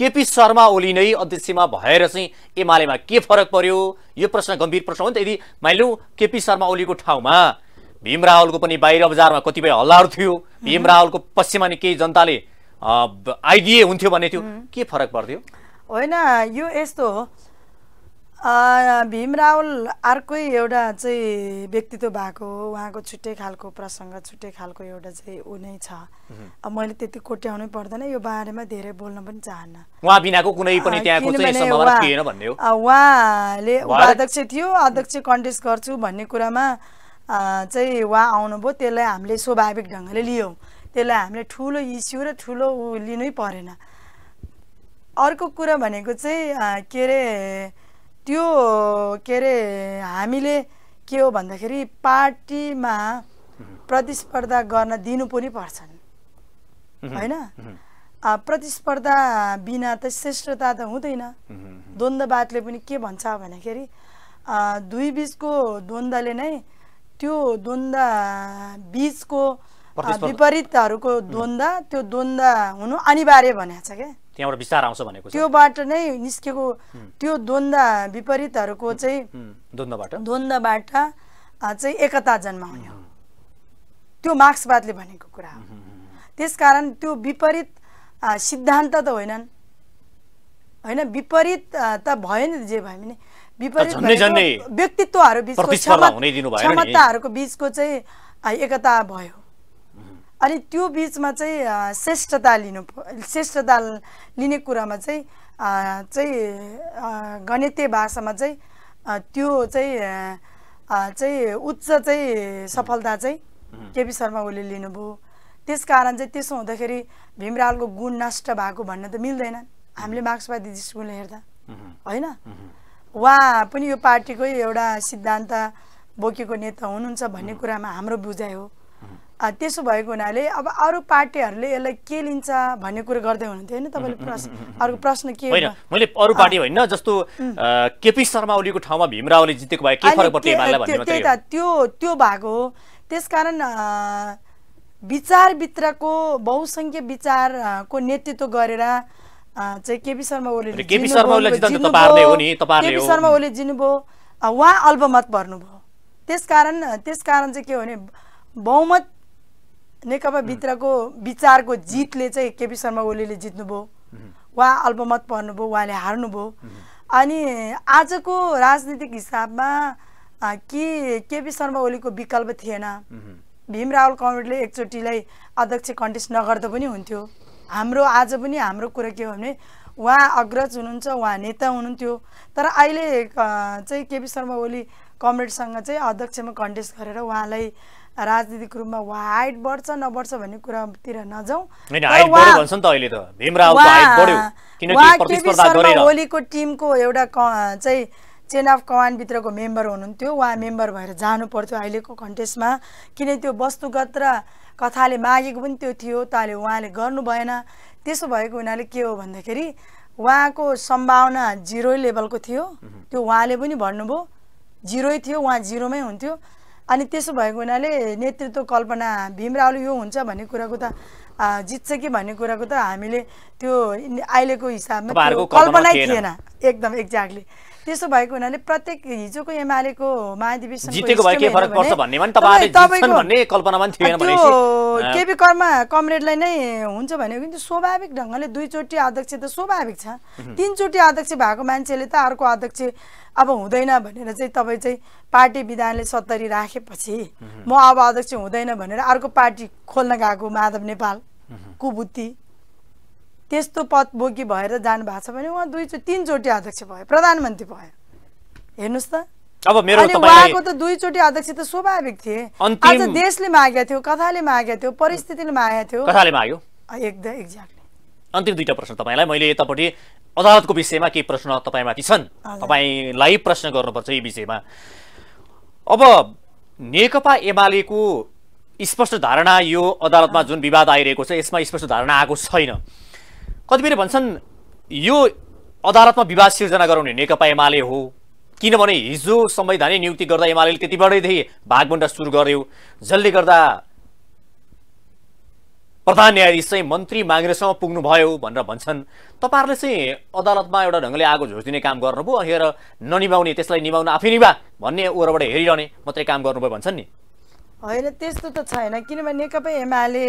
B: केपी शर्मा ओली नै अध्यक्षमा भएर चाहिँ एमालेमा के फरक पर्यो यो प्रश्न गम्भीर प्रश्न हो नि त यदि मैले केपी शर्मा ओलीको ठाउँमा भीम रावलको पनि बाहिर बजारमा कतिपय हल्लाहरू थियो भीम रावलको पश्चिमा नि केही जनताले आइदिए हुन्थ्यो भन्ने थियो के फरक पर्थ्यो
A: होइन यो यस्तो हो भीम रावल अर्कै एउटा चाहिँ व्यक्तित्व भएको उहाँको छुट्टै खालको प्रसङ्ग छुट्टै खालको एउटा चाहिँ ऊ नै छ अब मैले त्यति कोट्याउनै पर्दैन यो बारेमा धेरै बोल्न पनि चाहन्न उहाँले उपाध्यक्ष थियो अध्यक्ष कन्टेस्ट गर्छु भन्ने कुरामा चाहिँ उहाँ आउनुभयो त्यसलाई हामीले स्वाभाविक ढङ्गले लियौँ त्यसलाई हामीले ठुलो इस्यु र ठुलो ऊ लिनै परेन अर्को कुरा भनेको चाहिँ के अरे त्यो के अरे हामीले के हो भन्दाखेरि पार्टीमा प्रतिस्पर्धा गर्न दिनु पनि पर्छन् होइन प्रतिस्पर्धा बिना त श्रेष्ठता त हुँदैन द्वन्द्ववादले पनि के भन्छ भन्दाखेरि दुई बिचको द्वन्द्वले नै त्यो द्वन्द बिचको विपरीतहरूको द्वन्द त्यो द्वन्द हुनु अनिवार्य भनेको छ क्या
B: त्यहाँबाट विस्तार आउँछ भनेको त्योबाट
A: नै निस्केको त्यो द्वन्द विपरीतहरूको चाहिँ द्वन्दबाट चाहिँ एकता जन्माउने हो त्यो मार्क्सवादले भनेको कुरा हो त्यसकारण त्यो विपरीत सिद्धान्त त होइनन् होइन विपरीत त भयो नि जे भयो भने विपरीत व्यक्तित्वहरू बिचको क्षमताहरूको बिचको चाहिँ एकता भयो अनि त्यो बिचमा चाहिँ श्रेष्ठता लिनु श्रेष्ठता लिने कुरामा चाहिँ चाहिँ गणितीय भाषामा चाहिँ त्यो चाहिँ चाहिँ उच्च चाहिँ सफलता चाहिँ केपी शर्मा ओली लिनुभयो त्यस कारण चाहिँ त्यसो हुँदाखेरि भीमरालको गुण नष्ट भएको भन्न त मिल्दैन हामीले मार्क्सवादी दृष्टिकोणले हेर्दा होइन उहाँ पनि यो पार्टीकै एउटा सिद्धान्त बोकेको नेता हुनुहुन्छ भन्ने कुरामा हाम्रो बुझाइ हो त्यसो भएको हुनाले अब अरू पार्टीहरूले यसलाई के लिन्छ भन्ने कुरो गर्दै हुनुहुन्थ्यो होइन तपाईँले प्रश्न अर्को प्रश्न के होइन
B: मैले अरू पार्टी होइन जस्तो केपी शर्मा ओलीको ठाउँमा भीमरावले जितेको भए के फरक त्यही त
A: त्यो त्यो भएको हो त्यसकारण विचारभित्रको बहुसङ्ख्य विचारको नेतृत्व गरेर चाहिँ केपी शर्मा ओलीले केपी शर्मा ओली जिन्नुभयो उहाँ अल्पमत भर्नुभयो त्यसकारण त्यसकारण चाहिँ के हो भने बहुमत नेकपा भित्रको विचारको जितले चाहिँ केपी शर्मा ओलीले जित्नुभयो उहाँ अल्पमत पर्नुभयो उहाँले हार्नुभयो अनि आजको राजनीतिक हिसाबमा कि केपी शर्मा ओलीको विकल्प थिएन भीम रावल कमेडीले एकचोटिलाई अध्यक्ष कन्टेस्ट नगर्दा पनि हुन्थ्यो हाम्रो आज पनि हाम्रो कुरा के हो भने उहाँ अग्रज हुनुहुन्छ उहाँ नेता हुनुहुन्थ्यो तर अहिले चाहिँ केपी शर्मा ओली कमरेडसँग चाहिँ अध्यक्षमा कन्टेस्ट गरेर उहाँलाई राजनीतिक रूपमा उहाँ हाइट बढ्छ नबढ्छ भन्ने कुरातिर नजाउँ ओलीको टिमको एउटा चाहिँ चेन अफ कमानभित्रको मेम्बर हुनुहुन्थ्यो उहाँ मेम्बर भएर जानु पर्थ्यो अहिलेको कन्टेस्टमा किन त्यो वस्तुगत र कथाले मागेको पनि त्यो थियो अहिले उहाँले गर्नु भएन त्यसो भएको हुनाले के हो भन्दाखेरि उहाँको सम्भावना जिरो लेभलको थियो त्यो उहाँले पनि भन्नुभयो जिरो थियो उहाँ जिरोमै हुन्थ्यो अनि त्यसो भएको हुनाले नेतृत्व कल्पना भीम यो हुन्छ भन्ने कुराको त जित्छ कि भन्ने कुराको त हामीले त्यो अहिलेको हिसाबमा कल्पना थिएन एकदम एक्ज्याक्टली त्यसो भएको हुनाले प्रत्येक हिजोको एमालेको महाधिवेशन केपी कर्मा कमरेडलाई नै हुन्छ भनेको नि स्वाभाविक ढङ्गले दुईचोटि अध्यक्ष त स्वाभाविक छ तिनचोटि अध्यक्ष भएको मान्छेले त अर्को अध्यक्ष अब हुँदैन भनेर चाहिँ तपाईँ चाहिँ पार्टी विधानले सत्तरी राखेपछि म अब अध्यक्ष हुँदैन भनेर अर्को पार्टी खोल्न गएको माधव नेपाल कुबुत्ती त्यस्तो पदभोगी भएर जानु भएको छ भने उहाँ दुईचोटि तिनचोटि अध्यक्ष भयो प्रधानमन्त्री भयो हेर्नुहोस् त अब मेरो उहाँको त दुईचोटि अध्यक्ष त स्वाभाविक थिए
B: आज देशले
A: मागेको थियो कथाले मागेको थियो परिस्थितिले मागेको थियो कथाले माग्यो एकदम एक्ज्याक्टली
B: अन्तिम दुईवटा प्रश्न तपाईँलाई मैले यतापट्टि अदालतको विषयमा केही प्रश्न तपाईँमाथि छन् तपाईँलाई प्रश्न गर्नुपर्छ यी विषयमा अब नेकपा एमालेको स्पष्ट धारणा यो अदालतमा जुन विवाद आइरहेको छ यसमा स्पष्ट धारणा आएको छैन कतिपयले भन्छन् यो अदालतमा विवाद सिर्जना गराउने नेकपा एमाले हो किनभने हिजो संवैधानिक नियुक्ति गर्दा एमाले त्यतिबाटैदेखि भागभन्डा सुरु गर्यो जसले गर्दा प्रधान न्यायाधीश चाहिँ मन्त्री माग्नेसम्म पुग्नुभयो भनेर भन्छन् तपाईँहरूले चाहिँ अदालतमा एउटा ढङ्गले आगो झोसिने काम गर्नुभयो हेर ननिभाउने त्यसलाई निभाउन आफै निभा भन्ने ओरबाट हेरिरहने मात्रै काम गर्नुभयो भन्छन् नि
A: होइन त्यस्तो त छैन किनभने नेकपा एमाले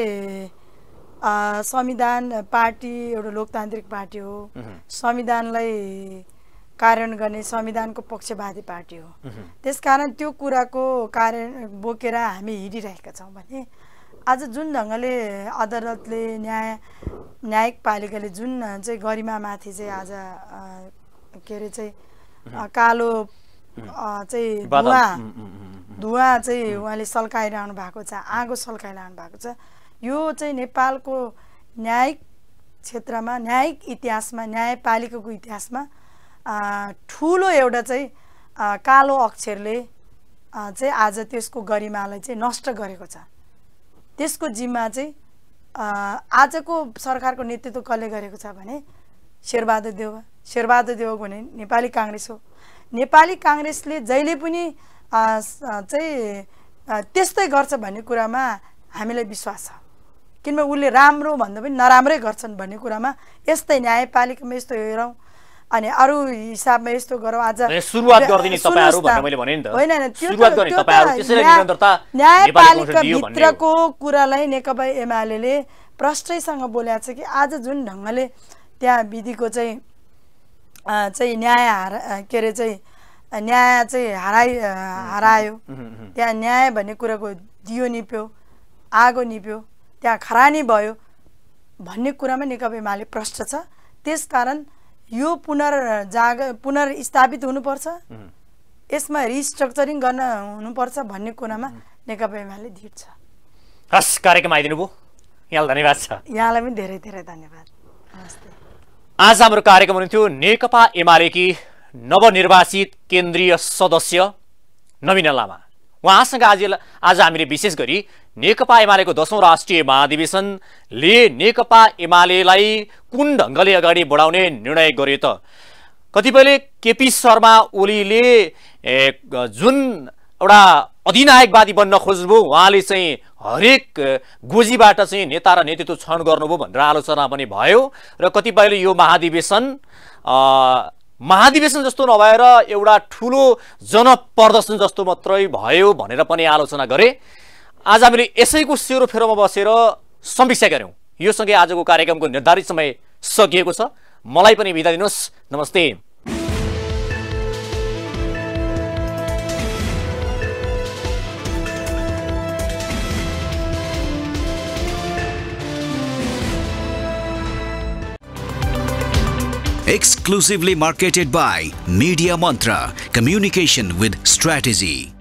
A: संविधान पार्टी एउटा लोकतान्त्रिक पार्टी हो संविधानलाई कार्यान्वयन गर्ने संविधानको पक्षवादी पार्टी हो त्यसकारण त्यो कुराको कार्य बोकेर हामी हिँडिरहेका छौँ भने आज जुन ढङ्गले अदालतले न्याय न्यायिक पालिकाले जुन चाहिँ गरिमामाथि चाहिँ आज के अरे चाहिँ कालो चाहिँ धुवा धुवा चाहिँ उहाँले सल्काइरहनु भएको छ आगो सल्काइरहनु भएको छ यो चाहिँ नेपालको न्यायिक क्षेत्रमा न्यायिक इतिहासमा न्यायपालिकाको इतिहासमा ठुलो एउटा चाहिँ कालो अक्षरले चाहिँ आज त्यसको गरिमालाई चाहिँ नष्ट गरेको छ त्यसको जिम्मा चाहिँ आजको सरकारको नेतृत्व कसले गरेको छ भने शेरबहादुर देव शेरबहादुर देव भने नेपाली काङ्ग्रेस हो नेपाली काङ्ग्रेसले जहिले पनि चाहिँ त्यस्तै गर्छ भन्ने कुरामा हामीलाई विश्वास छ किनभने उसले राम्रो भन्दा पनि नराम्रै गर्छन् भन्ने कुरामा यस्तै न्यायपालिकामा यस्तो हेरौँ अनि अरू हिसाबमा यस्तो गरौँ आज सुरुवात न्यायपालिकाभित्रको कुरालाई नेकपा एमाले प्रष्टैसँग बोलेको छ कि आज जुन ढङ्गले त्यहाँ विधिको चाहिँ चाहिँ न्याय हरा के अरे चाहिँ न्याय चाहिँ हराइ हरायो त्यहाँ न्याय भन्ने कुराको दियो निप्यो आगो निप्यो त्यहाँ खरानी भयो भन्ने कुरामा नेकपा एमाले प्रष्ट छ त्यस कारण यो पुनर्जाग पुनर्स्थापित हुनुपर्छ यसमा रिस्ट्रक्चरिङ गर्न हुनुपर्छ भन्ने कुरामा नेकपा एमाले धिट छ
B: हस् कार्यक्रम आइदिनु भयो यहाँलाई धन्यवाद छ
A: यहाँलाई पनि धेरै धेरै धन्यवाद
B: आज हाम्रो कार्यक्रम हुनुहुन्थ्यो नेकपा एमालेकी नवनिर्वाचित केन्द्रीय सदस्य नवीन लामा उहाँसँग आज आज हामीले विशेष गरी नेकपा एमालेको दसौँ राष्ट्रिय महाधिवेशनले नेकपा एमालेलाई कुन ढङ्गले अगाडि बढाउने निर्णय गरे त कतिपयले केपी शर्मा ओलीले जुन एउटा अधिनायकवादी बन्न खोज्नुभयो उहाँले चाहिँ हरेक गोजीबाट चाहिँ नेता र नेतृत्व क्षण गर्नुभयो भनेर आलोचना पनि भयो र कतिपयले यो महाधिवेशन महाधिवेशन जस्तो नभएर एउटा ठुलो जनप्रदर्शन जस्तो मात्रै भयो भनेर पनि आलोचना गरे आज हामीले यसैको सेरोफेरोमा बसेर समीक्षा गऱ्यौँ योसँगै आजको कार्यक्रमको निर्धारित समय सकिएको छ मलाई पनि बिदा दिनुहोस् नमस्ते
C: exclusively marketed by Media Mantra, communication with strategy.